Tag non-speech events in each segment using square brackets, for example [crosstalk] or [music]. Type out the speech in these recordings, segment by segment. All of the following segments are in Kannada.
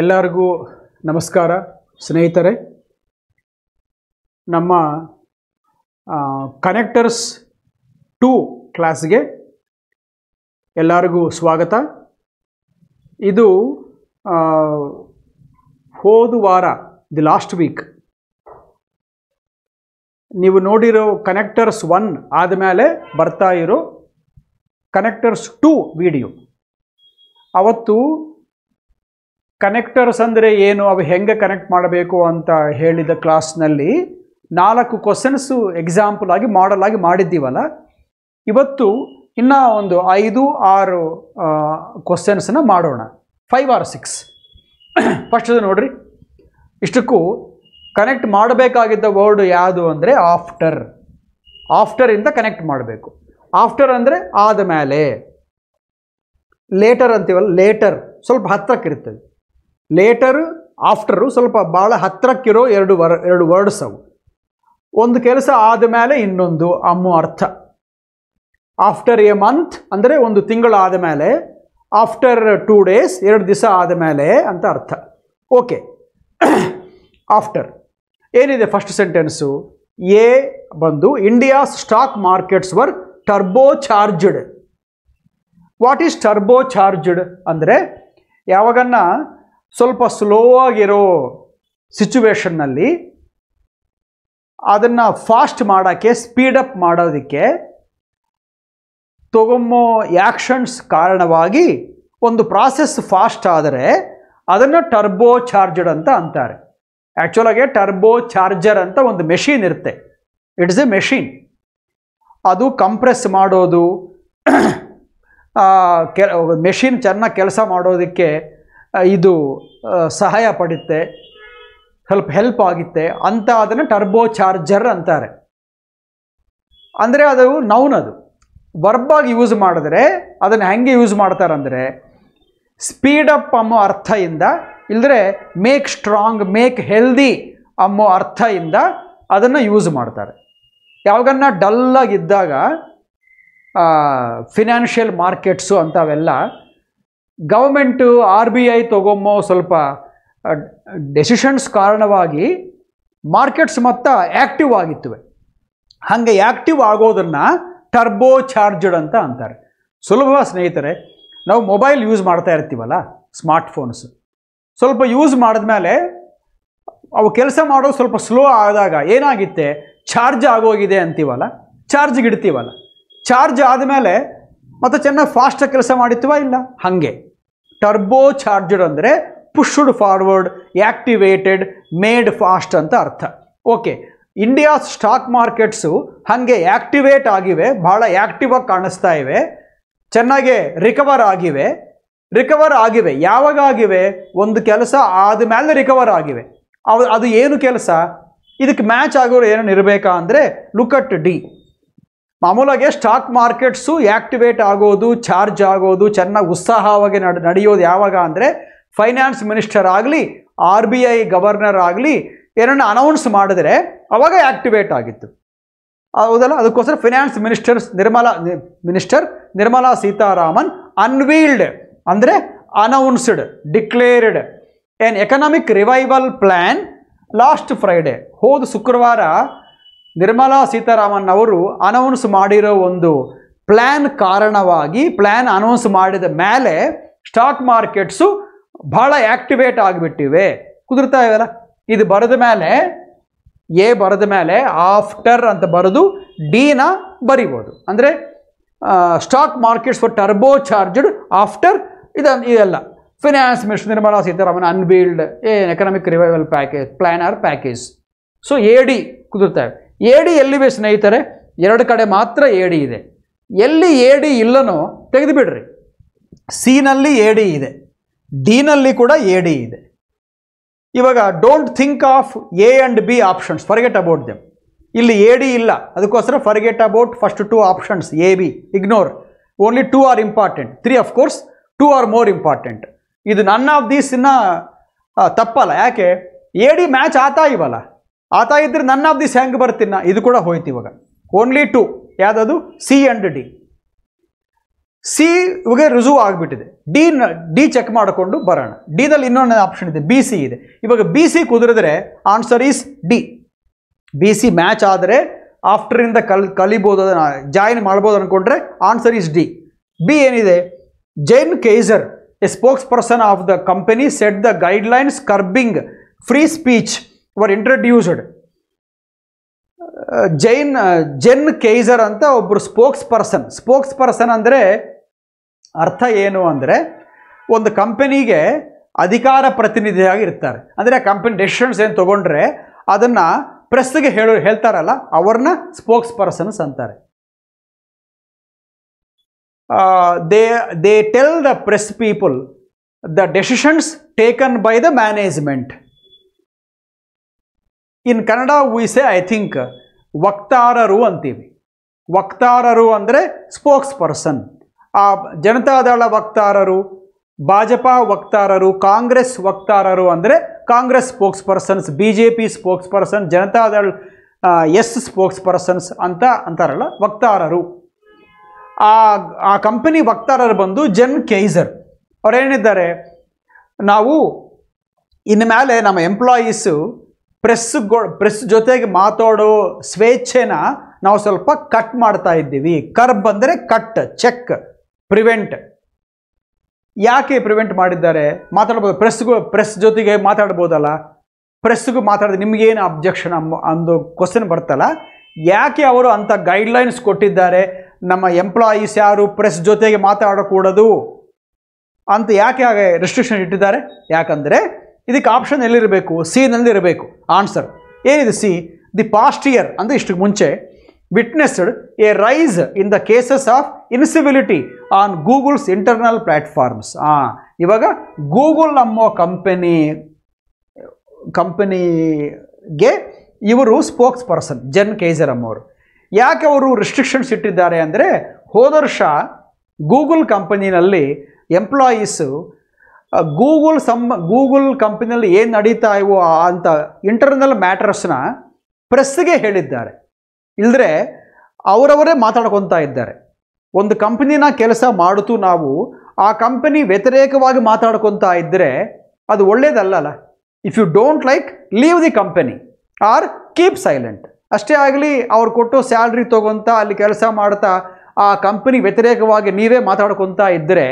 ಎಲ್ಲರಿಗೂ ನಮಸ್ಕಾರ ಸ್ನೇಹಿತರೆ ನಮ್ಮ ಕನೆಕ್ಟರ್ಸ್ ಟೂ ಕ್ಲಾಸ್ಗೆ ಎಲ್ಲರಿಗೂ ಸ್ವಾಗತ ಇದು ಹೋದ ವಾರ ದಿ ಲಾಸ್ಟ್ ವೀಕ್ ನೀವು ನೋಡಿರೋ ಕನೆಕ್ಟರ್ಸ್ ಒನ್ ಆದಮೇಲೆ ಬರ್ತಾ ಇರೋ ಕನೆಕ್ಟರ್ಸ್ ಟು ವಿಡಿಯೋ ಅವತ್ತು ಕನೆಕ್ಟರ್ಸ್ ಅಂದರೆ ಏನು ಅವು ಹೆಂಗೆ ಕನೆಕ್ಟ್ ಮಾಡಬೇಕು ಅಂತ ಹೇಳಿದ ಕ್ಲಾಸ್ನಲ್ಲಿ ನಾಲ್ಕು ಕ್ವಶನ್ಸು ಎಕ್ಸಾಂಪಲ್ ಆಗಿ ಮಾಡಲ್ ಆಗಿ ಮಾಡಿದ್ದೀವಲ್ಲ ಇವತ್ತು ಇನ್ನು ಒಂದು ಐದು ಆರು ಕ್ವಶನ್ಸನ್ನ ಮಾಡೋಣ ಫೈವ್ ಆರ್ ಸಿಕ್ಸ್ ಫಸ್ಟ್ ನೋಡಿರಿ ಇಷ್ಟಕ್ಕೂ ಕನೆಕ್ಟ್ ಮಾಡಬೇಕಾಗಿದ್ದ ವರ್ಡ್ ಯಾವುದು ಅಂದರೆ ಆಫ್ಟರ್ ಆಫ್ಟರಿಂದ ಕನೆಕ್ಟ್ ಮಾಡಬೇಕು ಆಫ್ಟರ್ ಅಂದರೆ ಆದ ಮೇಲೆ ಲೇಟರ್ ಅಂತೀವಲ್ಲ ಲೇಟರ್ ಸ್ವಲ್ಪ ಹತ್ತಿರಕ್ಕಿರ್ತದೆ ಲೇಟರ್ ಆಫ್ಟರು ಸ್ವಲ್ಪ ಭಾಳ ಹತ್ತಿರಕ್ಕಿರೋ ಎರಡು ವರ್ ಎರಡು ವರ್ಡ್ಸ್ ಅವು ಒಂದು ಕೆಲಸ ಆದ ಮೇಲೆ ಇನ್ನೊಂದು ಅಮ್ಮ ಅರ್ಥ ಆಫ್ಟರ್ ಎ ಮಂತ್ ಅಂದರೆ ಒಂದು ತಿಂಗಳು ಆದ ಮೇಲೆ ಆಫ್ಟರ್ ಟೂ ಡೇಸ್ ಎರಡು ದಿವಸ ಆದ ಮೇಲೆ ಅಂತ ಅರ್ಥ ಓಕೆ ಆಫ್ಟರ್ [coughs] ಏನಿದೆ ಫಸ್ಟ್ ಸೆಂಟೆನ್ಸು ಎ ಬಂದು India's stock markets were turbocharged what is turbocharged ಅಂದರೆ ಯಾವಾಗನ್ನ ಸ್ವಲ್ಪ ಸ್ಲೋ ಆಗಿರೋ ಸಿಚುವೇಷನ್ನಲ್ಲಿ ಅದನ್ನು ಫಾಸ್ಟ್ ಮಾಡೋಕ್ಕೆ ಸ್ಪೀಡಪ್ ಮಾಡೋದಕ್ಕೆ ತಗೊಂಬೋ ಆ್ಯಕ್ಷನ್ಸ್ ಕಾರಣವಾಗಿ ಒಂದು ಪ್ರಾಸೆಸ್ ಫಾಸ್ಟ್ ಆದರೆ ಅದನ್ನು ಟರ್ಬೋ ಚಾರ್ಜಡ್ ಅಂತ ಅಂತಾರೆ ಆ್ಯಕ್ಚುಲಾಗೆ ಟರ್ಬೋ ಚಾರ್ಜರ್ ಅಂತ ಒಂದು ಮೆಷಿನ್ ಇರುತ್ತೆ ಇಟ್ಸ್ ಎ ಮೆಷಿನ್ ಅದು ಕಂಪ್ರೆಸ್ ಮಾಡೋದು ಕೆ ಮೆಷಿನ್ ಚೆನ್ನಾಗಿ ಕೆಲಸ ಮಾಡೋದಕ್ಕೆ ಇದು ಸಹಾಯ ಪಡುತ್ತೆ ಸ್ವಲ್ಪ ಹೆಲ್ಪ್ ಆಗುತ್ತೆ ಅಂತ ಅದನ್ನು ಟರ್ಬೋ ಚಾರ್ಜರ್ ಅಂತಾರೆ ಅಂದರೆ ಅದು ಅದು ವರ್ಬಾಗಿ ಯೂಸ್ ಮಾಡಿದ್ರೆ ಅದನ್ನು ಹೆಂಗೆ ಯೂಸ್ ಮಾಡ್ತಾರೆ ಮಾಡ್ತಾರಂದರೆ ಸ್ಪೀಡಪ್ ಅನ್ನೋ ಇಂದ ಇಲ್ಲದ್ರೆ ಮೇಕ್ ಸ್ಟ್ರಾಂಗ್ ಮೇಕ್ ಹೆಲ್ದಿ ಅನ್ನೋ ಇಂದ ಅದನ್ನು ಯೂಸ್ ಮಾಡ್ತಾರೆ ಯಾವಾಗನ್ನ ಡಲ್ಲಾಗಿದ್ದಾಗ ಫಿನಾನ್ಷಿಯಲ್ ಮಾರ್ಕೆಟ್ಸು ಅಂಥವೆಲ್ಲ ಗೌರ್ಮೆಂಟು ಆರ್ ಬಿ ಐ ತಗೊಂಬೋ ಸ್ವಲ್ಪ ಡೆಸಿಷನ್ಸ್ ಕಾರಣವಾಗಿ ಮಾರ್ಕೆಟ್ಸ್ ಮೊತ್ತ ಆ್ಯಕ್ಟಿವ್ ಆಗಿತ್ತುವೆ ಹಾಗೆ ಆ್ಯಕ್ಟಿವ್ ಆಗೋದನ್ನು ಟರ್ಬೋ ಚಾರ್ಜ್ಡ್ ಅಂತ ಅಂತಾರೆ ಸುಲಭ ಸ್ನೇಹಿತರೆ ನಾವು ಮೊಬೈಲ್ ಯೂಸ್ ಮಾಡ್ತಾ ಇರ್ತೀವಲ್ಲ ಸ್ಮಾರ್ಟ್ಫೋನ್ಸ್ ಸ್ವಲ್ಪ ಯೂಸ್ ಮಾಡಿದ ಮೇಲೆ ಅವು ಕೆಲಸ ಮಾಡೋದು ಸ್ವಲ್ಪ ಸ್ಲೋ ಆದಾಗ ಏನಾಗಿತ್ತೆ ಚಾರ್ಜ್ ಆಗೋಗಿದೆ ಅಂತೀವಲ್ಲ ಚಾರ್ಜ್ಗೆ ಇಡ್ತೀವಲ್ಲ ಚಾರ್ಜ್ ಆದಮೇಲೆ ಮತ್ತು ಚೆನ್ನಾಗಿ ಫಾಸ್ಟಾಗಿ ಕೆಲಸ ಮಾಡಿತ್ವ ಇಲ್ಲ ಹಾಗೆ ಟರ್ಬೋ ಚಾರ್ಜರ್ ಅಂದರೆ pushed forward activated made fast ಅಂತ ಅರ್ಥ ಓಕೆ ಇಂಡಿಯಾ ಸ್ಟಾಕ್ ಮಾರ್ಕೆಟ್ಸು ಹಾಗೆ ಆ್ಯಕ್ಟಿವೇಟ್ ಆಗಿವೆ ಭಾಳ ಆ್ಯಕ್ಟಿವಾಗಿ ಕಾಣಿಸ್ತಾ ಇವೆ ಚೆನ್ನಾಗೆ ರಿಕವರ್ ಆಗಿವೆ ರಿಕವರ್ ಆಗಿವೆ ಯಾವಾಗ ಆಗಿವೆ ಒಂದು ಕೆಲಸ ಆದ ಮೇಲೆ ರಿಕವರ್ ಆಗಿವೆ ಅದು ಅದು ಏನು ಕೆಲಸ ಇದಕ್ಕೆ ಮ್ಯಾಚ್ ಆಗೋರು ಏನೇನು ಇರಬೇಕಾ ಅಂದರೆ ಲುಕಟ್ ಡಿ ಮಾಮೂಲಾಗೆ ಸ್ಟಾಕ್ ಮಾರ್ಕೆಟ್ಸು ಆ್ಯಕ್ಟಿವೇಟ್ ಆಗೋದು ಚಾರ್ಜ್ ಆಗೋದು ಚೆನ್ನಾಗಿ ಉತ್ಸಾಹವಾಗಿ ನಡ ನಡೆಯೋದು ಯಾವಾಗ ಅಂದರೆ ಫೈನಾನ್ಸ್ ಮಿನಿಸ್ಟರ್ ಆಗಲಿ ಆರ್ ಬಿ ಐ ಗವರ್ನರ್ ಆಗಲಿ ಏನನ್ನ ಅನೌನ್ಸ್ ಮಾಡಿದ್ರೆ ಅವಾಗ ಆ್ಯಕ್ಟಿವೇಟ್ ಆಗಿತ್ತು ಹೌದಲ್ಲ ಅದಕ್ಕೋಸ್ಕರ finance ministers Nirmala minister Nirmala Sitharaman unveiled ಅಂದರೆ announced declared an economic revival plan last Friday ಹೋದ ಶುಕ್ರವಾರ ನಿರ್ಮಲಾ ಸೀತಾರಾಮನ್ ಅವರು ಅನೌನ್ಸ್ ಮಾಡಿರೋ ಒಂದು ಪ್ಲ್ಯಾನ್ ಕಾರಣವಾಗಿ ಪ್ಲ್ಯಾನ್ ಅನೌನ್ಸ್ ಮಾಡಿದ ಮೇಲೆ ಸ್ಟಾಕ್ ಮಾರ್ಕೆಟ್ಸು ಭಾಳ ಆ್ಯಕ್ಟಿವೇಟ್ ಆಗಿಬಿಟ್ಟಿವೆ ಕುದುರ್ತಾ ಇವೆಲ್ಲ ಇದು ಬರೆದ ಮೇಲೆ ಎ ಬರೆದ ಮೇಲೆ ಆಫ್ಟರ್ ಅಂತ ಬರೆದು ಡಿನ ಬರಿಬೋದು ಅಂದರೆ stock markets for turbocharged after ಇದನ್ನು ಇದೆಲ್ಲ finance minister Nirmala Sitharaman unveiled an economic revival package plan or package so A D ಕುದುರ್ತಾ ಏಡಿ ಎಲ್ಲಿವೆ ಸ್ನೇಹಿತರೆ ಎರಡು ಕಡೆ ಮಾತ್ರ ಏಡಿ ಇದೆ ಎಲ್ಲಿ ಏಡಿ ಇಲ್ಲನೋ ತೆಗೆದುಬಿಡ್ರಿ ಸಿನಲ್ಲಿ ಏಡಿ ಇದೆ ಡಿನಲ್ಲಿ ಕೂಡ ಡಿ ಇದೆ ಇವಾಗ don't think of A and B options forget about them ಇಲ್ಲಿ ಎ ಡಿ ಇಲ್ಲ ಅದಕ್ಕೋಸ್ಕರ forget about first two options A B ignore only two are important three of course two are more important ಇದು ನನ್ ಆಫ್ ದೀಸ್ ಇನ್ನ ತಪ್ಪಲ್ಲ ಯಾಕೆ ಎ ಡಿ ಮ್ಯಾಚ್ ಆತಾ ಇವಲ್ಲ ಆತ ಇದ್ರೆ ನನ್ನ ಆಫ್ ದಿಸ್ ಹೆಂಗೆ ಬರ್ತೀನ ಇದು ಕೂಡ ಹೋಯ್ತು ಇವಾಗ ಓನ್ಲಿ ಟು ಯಾವುದದು ಸಿ ಆ್ಯಂಡ್ ಡಿ ಸಿ ಇವಾಗ ರಿಸೂವ್ ಆಗಿಬಿಟ್ಟಿದೆ ಡಿ ಡಿ ಚೆಕ್ ಮಾಡಿಕೊಂಡು ಬರೋಣ ಡಿದಲ್ಲಿ ಇನ್ನೊಂದು ಆಪ್ಷನ್ ಇದೆ ಬಿ ಸಿ ಇದೆ ಇವಾಗ ಬಿ ಸಿ ಕುದುರಿದ್ರೆ answer is D B C match ಆದರೆ ಆಫ್ಟರಿಂದ ಕಲ್ ಕಲಿಬೋದು ಅದನ್ನು ಜಾಯಿನ್ ಮಾಡ್ಬೋದು ಅಂದ್ಕೊಂಡ್ರೆ ಆನ್ಸರ್ ಈಸ್ ಡಿ ಬಿ ಏನಿದೆ Jen Kaiser a spokesperson of the company set the guidelines curbing free speech were introduced Jen Jen Kaiser ಅಂತ ಒಬ್ಬರು ಸ್ಪೋಕ್ಸ್ ಪರ್ಸನ್ ಸ್ಪೋಕ್ಸ್ ಪರ್ಸನ್ ಅಂದರೆ ಅರ್ಥ ಏನು ಅಂದರೆ ಒಂದು ಕಂಪನಿಗೆ ಅಧಿಕಾರ ಪ್ರತಿನಿಧಿಯಾಗಿ ಇರ್ತಾರೆ ಅಂದರೆ ಆ ಕಂಪನಿ ಡೆಸಿಷನ್ಸ್ ಏನು ತೊಗೊಂಡ್ರೆ ಅದನ್ನು ಪ್ರೆಸ್ಗೆ ಹೇಳೋ ಹೇಳ್ತಾರಲ್ಲ ಅವ್ರನ್ನ ಸ್ಪೋಕ್ಸ್ ಪರ್ಸನ್ಸ್ ಅಂತಾರೆ they they tell the press people the decisions taken by the management in Kannada wise I think ವಕ್ತಾರರು ಅಂತೀವಿ ವಕ್ತಾರರು ಅಂದರೆ ಸ್ಪೋಕ್ಸ್ ಪರ್ಸನ್ ಆ ಜನತಾದಳ ವಕ್ತಾರರು ಭಾಜಪಾ ವಕ್ತಾರರು ಕಾಂಗ್ರೆಸ್ ವಕ್ತಾರರು ಅಂದರೆ Congress spokes persons B J P spokes person ಜನತಾದಳ್ S spokes persons ಅಂತ ಅಂತಾರಲ್ಲ ವಕ್ತಾರರು ಆ ಆ ಕಂಪನಿ ವಕ್ತಾರರು ಬಂದು ಜೆನ್ ಕೇಝರ್ ಅವರೇನಿದ್ದಾರೆ ನಾವು ಇನ್ನು ಮೇಲೆ ನಮ್ಮ ಎಂಪ್ಲಾಯೀಸು ಪ್ರೆಸ್ ಪ್ರೆಸ್ ಜೊತೆಗೆ ಮಾತಾಡೋ ಸ್ವೇಚ್ಛೆನ ನಾವು ಸ್ವಲ್ಪ ಕಟ್ ಮಾಡ್ತಾ ಇದ್ದೀವಿ ಕರ್ಬ್ ಅಂದರೆ ಕಟ್ ಚೆಕ್ ಪ್ರಿವೆಂಟ್ ಯಾಕೆ ಪ್ರಿವೆಂಟ್ ಮಾಡಿದ್ದಾರೆ ಮಾತಾಡ್ಬೋದು ಪ್ರೆಸ್ಗೂ ಪ್ರೆಸ್ ಜೊತೆಗೆ ಮಾತಾಡ್ಬೋದಲ್ಲ ಪ್ರೆಸ್ಗೂ ಮಾತಾಡಿದ್ರೆ ನಿಮಗೇನು ಅಬ್ಜೆಕ್ಷನ್ ಅಂದು ಕ್ವಶನ್ ಬರ್ತಲ್ಲ ಯಾಕೆ ಅವರು ಅಂಥ ಗೈಡ್ಲೈನ್ಸ್ ಕೊಟ್ಟಿದ್ದಾರೆ ನಮ್ಮ ಎಂಪ್ಲಾಯೀಸ್ ಯಾರು ಪ್ರೆಸ್ ಜೊತೆಗೆ ಮಾತಾಡಕೂಡದು ಅಂತ ಯಾಕೆ ರೆಸ್ಟ್ರಿಕ್ಷನ್ ಇಟ್ಟಿದ್ದಾರೆ ಯಾಕಂದರೆ ಇದಕ್ಕೆ ಆಪ್ಷನ್ ಎಲ್ಲಿರಬೇಕು ಇರಬೇಕು ಆನ್ಸರ್ ಏನಿದೆ ಸಿ ದಿ ಪಾಸ್ಟ್ ಇಯರ್ ಅಂದರೆ ಇಷ್ಟಕ್ಕೆ ಮುಂಚೆ witnessed a rise in the cases of incivility on Google's internal platforms ಹಾಂ ಇವಾಗ ಗೂಗಲ್ ನಮ್ಮ ಕಂಪನಿ ಕಂಪನಿಗೆ ಇವರು ಸ್ಪೋಕ್ಸ್ ಪರ್ಸನ್ ಜನ್ ಕೇಜರ್ ಅಮ್ಮವರು ಯಾಕೆ ಅವರು ರಿಸ್ಟ್ರಿಕ್ಷನ್ಸ್ ಇಟ್ಟಿದ್ದಾರೆ ಅಂದರೆ ಹೋದ ವರ್ಷ ಗೂಗಲ್ ಕಂಪನಿನಲ್ಲಿ ಎಂಪ್ಲಾಯೀಸು ಗೂಗಲ್ ಸಂಬ ಗೂಗಲ್ ಕಂಪ್ನಿಯಲ್ಲಿ ಏನು ನಡೀತಾ ಇವೋ ಅಂತ ಇಂಟರ್ನಲ್ ಮ್ಯಾಟರ್ಸ್ನ ಪ್ರೆಸ್ಗೆ ಹೇಳಿದ್ದಾರೆ ಇಲ್ಲದ್ರೆ ಅವರವರೇ ಮಾತಾಡ್ಕೊತಾ ಇದ್ದಾರೆ ಒಂದು ಕಂಪ್ನಿನ ಕೆಲಸ ಮಾಡುತ್ತೂ ನಾವು ಆ ಕಂಪನಿ ವ್ಯತಿರೇಕವಾಗಿ ಮಾತಾಡ್ಕೊತಾ ಇದ್ದರೆ ಅದು ಒಳ್ಳೇದಲ್ಲಲ್ಲ if you don't like leave the company or keep silent ಅಷ್ಟೇ ಆಗಲಿ ಅವ್ರು ಕೊಟ್ಟು ಸ್ಯಾಲ್ರಿ ತೊಗೊತಾ ಅಲ್ಲಿ ಕೆಲಸ ಮಾಡ್ತಾ ಆ ಕಂಪನಿ ವ್ಯತಿರೇಕವಾಗಿ ನೀವೇ ಮಾತಾಡ್ಕೊತಾ ಇದ್ದರೆ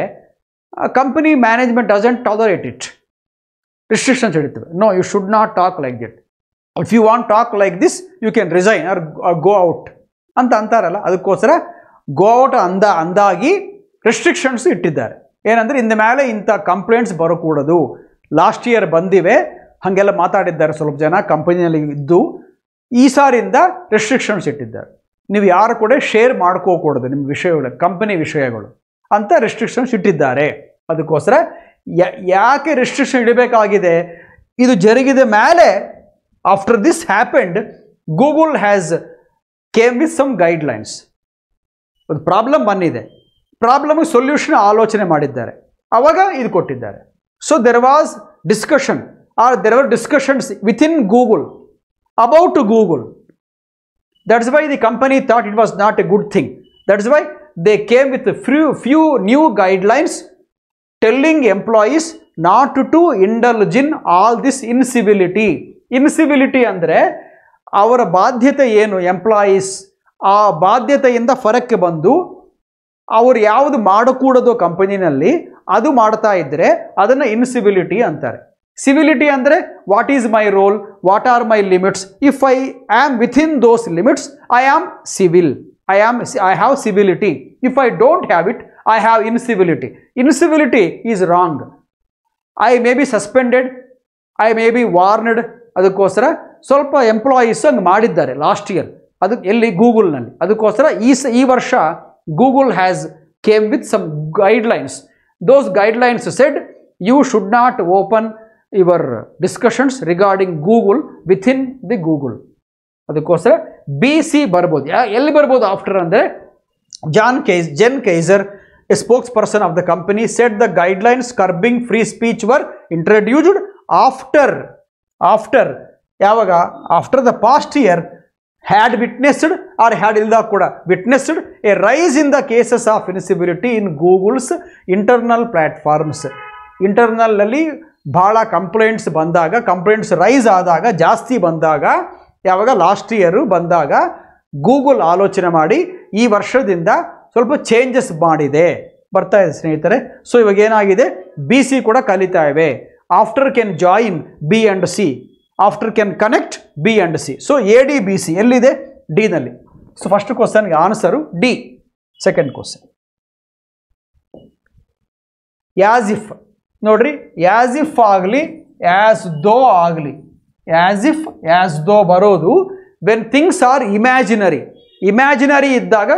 company management doesn't tolerate it restrictions No, no you should not talk like If if you want talk like this you can resign or go out ಅಂತ ಅಂತಾರಲ್ಲ ಅದಕ್ಕೋಸ್ಕರ ಗೋ ಔಟ್ ಅಂದ ಅಂದಾಗಿ ರೆಸ್ಟ್ರಿಕ್ಷನ್ಸ್ ಇಟ್ಟಿದ್ದಾರೆ ಏನಂದರೆ ಇಂದ ಮೇಲೆ ಇಂಥ ಕಂಪ್ಲೇಂಟ್ಸ್ ಬರಕೂಡದು ಲಾಸ್ಟ್ ಇಯರ್ ಬಂದಿವೆ ಹಾಗೆಲ್ಲ ಮಾತಾಡಿದ್ದಾರೆ ಸ್ವಲ್ಪ ಜನ ಕಂಪನಿಯಲ್ಲಿ ಇದ್ದು ಈ ಸಾರಿಂದ ರೆಸ್ಟ್ರಿಕ್ಷನ್ಸ್ ಇಟ್ಟಿದ್ದಾರೆ ನೀವು ಯಾರು ಕೂಡ ಶೇರ್ ಮಾಡ್ಕೋಕೂಡದು ನಿಮ್ಮ ವಿಷಯಗಳು ಕಂಪನಿ ವಿಷಯಗಳು ಅಂತ ರೆಸ್ಟ್ರಿಕ್ಷನ್ಸ್ ಇಟ್ಟಿದ್ದಾರೆ ಅದಕ್ಕೋಸ್ಕರ ಯಾಕೆ ರೆಸ್ಟ್ರಿಕ್ಷನ್ ಇಡಬೇಕಾಗಿದೆ ಇದು ಜರುಗಿದ ಮೇಲೆ after this happened Google has came with some guidelines ಒಂದು ಪ್ರಾಬ್ಲಮ್ ಬಂದಿದೆ ಪ್ರಾಬ್ಲಮ್ಗೆ ಸೊಲ್ಯೂಷನ್ ಆಲೋಚನೆ ಮಾಡಿದ್ದಾರೆ ಆವಾಗ ಇದು ಕೊಟ್ಟಿದ್ದಾರೆ so there was discussion R there were discussions within Google about Google that's why the company thought it was not A good thing that's why they came with few few new guidelines telling employees not to indulge in all this incivility. ಇನ್ಸಿಬಿಲಿಟಿ ಅಂದರೆ ಅವರ ಬಾಧ್ಯತೆ ಏನು ಎಂಪ್ಲಾಯೀಸ್ ಆ ಬಾಧ್ಯತೆಯಿಂದ ಹೊರಕ್ಕೆ ಬಂದು ಅವರು ಯಾವುದು ಮಾಡಕೂಡೋದು ಕಂಪನಿನಲ್ಲಿ ಅದು ಮಾಡ್ತಾ ಇದ್ದರೆ ಅದನ್ನು ಇನ್ಸಿಬಿಲಿಟಿ ಅಂತಾರೆ ಸಿವಿಲಿಟಿ ಅಂದರೆ what is my role what are my limits if I am within those limits I am civil I am I have civility. If I don't have it, I have incivility. Incivility is wrong. I may be suspended. I may be warned. Adukosara. Solpa employees ang madidare last year. Adu only Google nali. Adukosara. Is evarsha Google has came with some guidelines. Those guidelines said you should not open your discussions regarding Google within the Google. ಅದಕ್ಕೋಸ್ಕರ ಬಿ ಸಿ ಬರ್ಬೋದು ಎಲ್ಲಿ ಬರ್ಬೋದು ಆಫ್ಟರ್ ಅಂದರೆ Jen Kaiser Jen Kaiser a spokesperson of the company set the guidelines curbing free speech were introduced after after ಯಾವಾಗ after the past year had witnessed or had ಇಲ್ದಾಗ ಕೂಡ witnessed a rise in the cases of incivility in Google's internal platforms ಇಂಟರ್ನಲ್ನಲ್ಲಿ ಭಾಳ ಕಂಪ್ಲೇಂಟ್ಸ್ ಬಂದಾಗ ಕಂಪ್ಲೇಂಟ್ಸ್ ರೈಸ್ ಆದಾಗ ಜಾಸ್ತಿ ಬಂದಾಗ ಯಾವಾಗ ಲಾಸ್ಟ್ ಇಯರು ಬಂದಾಗ ಗೂಗಲ್ ಆಲೋಚನೆ ಮಾಡಿ ಈ ವರ್ಷದಿಂದ ಸ್ವಲ್ಪ ಚೇಂಜಸ್ ಮಾಡಿದೆ ಬರ್ತಾ ಇದೆ ಸ್ನೇಹಿತರೆ ಸೊ ಇವಾಗ ಏನಾಗಿದೆ ಬಿ ಸಿ ಕೂಡ ಕಲಿತಾ ಇವೆ after can join B and C after can connect B and C so A D B C ಎಲ್ಲಿದೆ ಡಿನಲ್ಲಿ ಸೊ ಫಸ್ಟ್ ಕ್ವಶನ್ಗೆ answer D second question as if ನೋಡ್ರಿ ಯಾಸ್ ಇಫ್ ಆಗಲಿ ಯಾಸ್ ದೋ ಆಗಲಿ ಆ್ಯಸ್ ಇಫ್ ಆ್ಯಸ್ ದೋ ಬರೋದು when things are imaginary imaginary ಇದ್ದಾಗ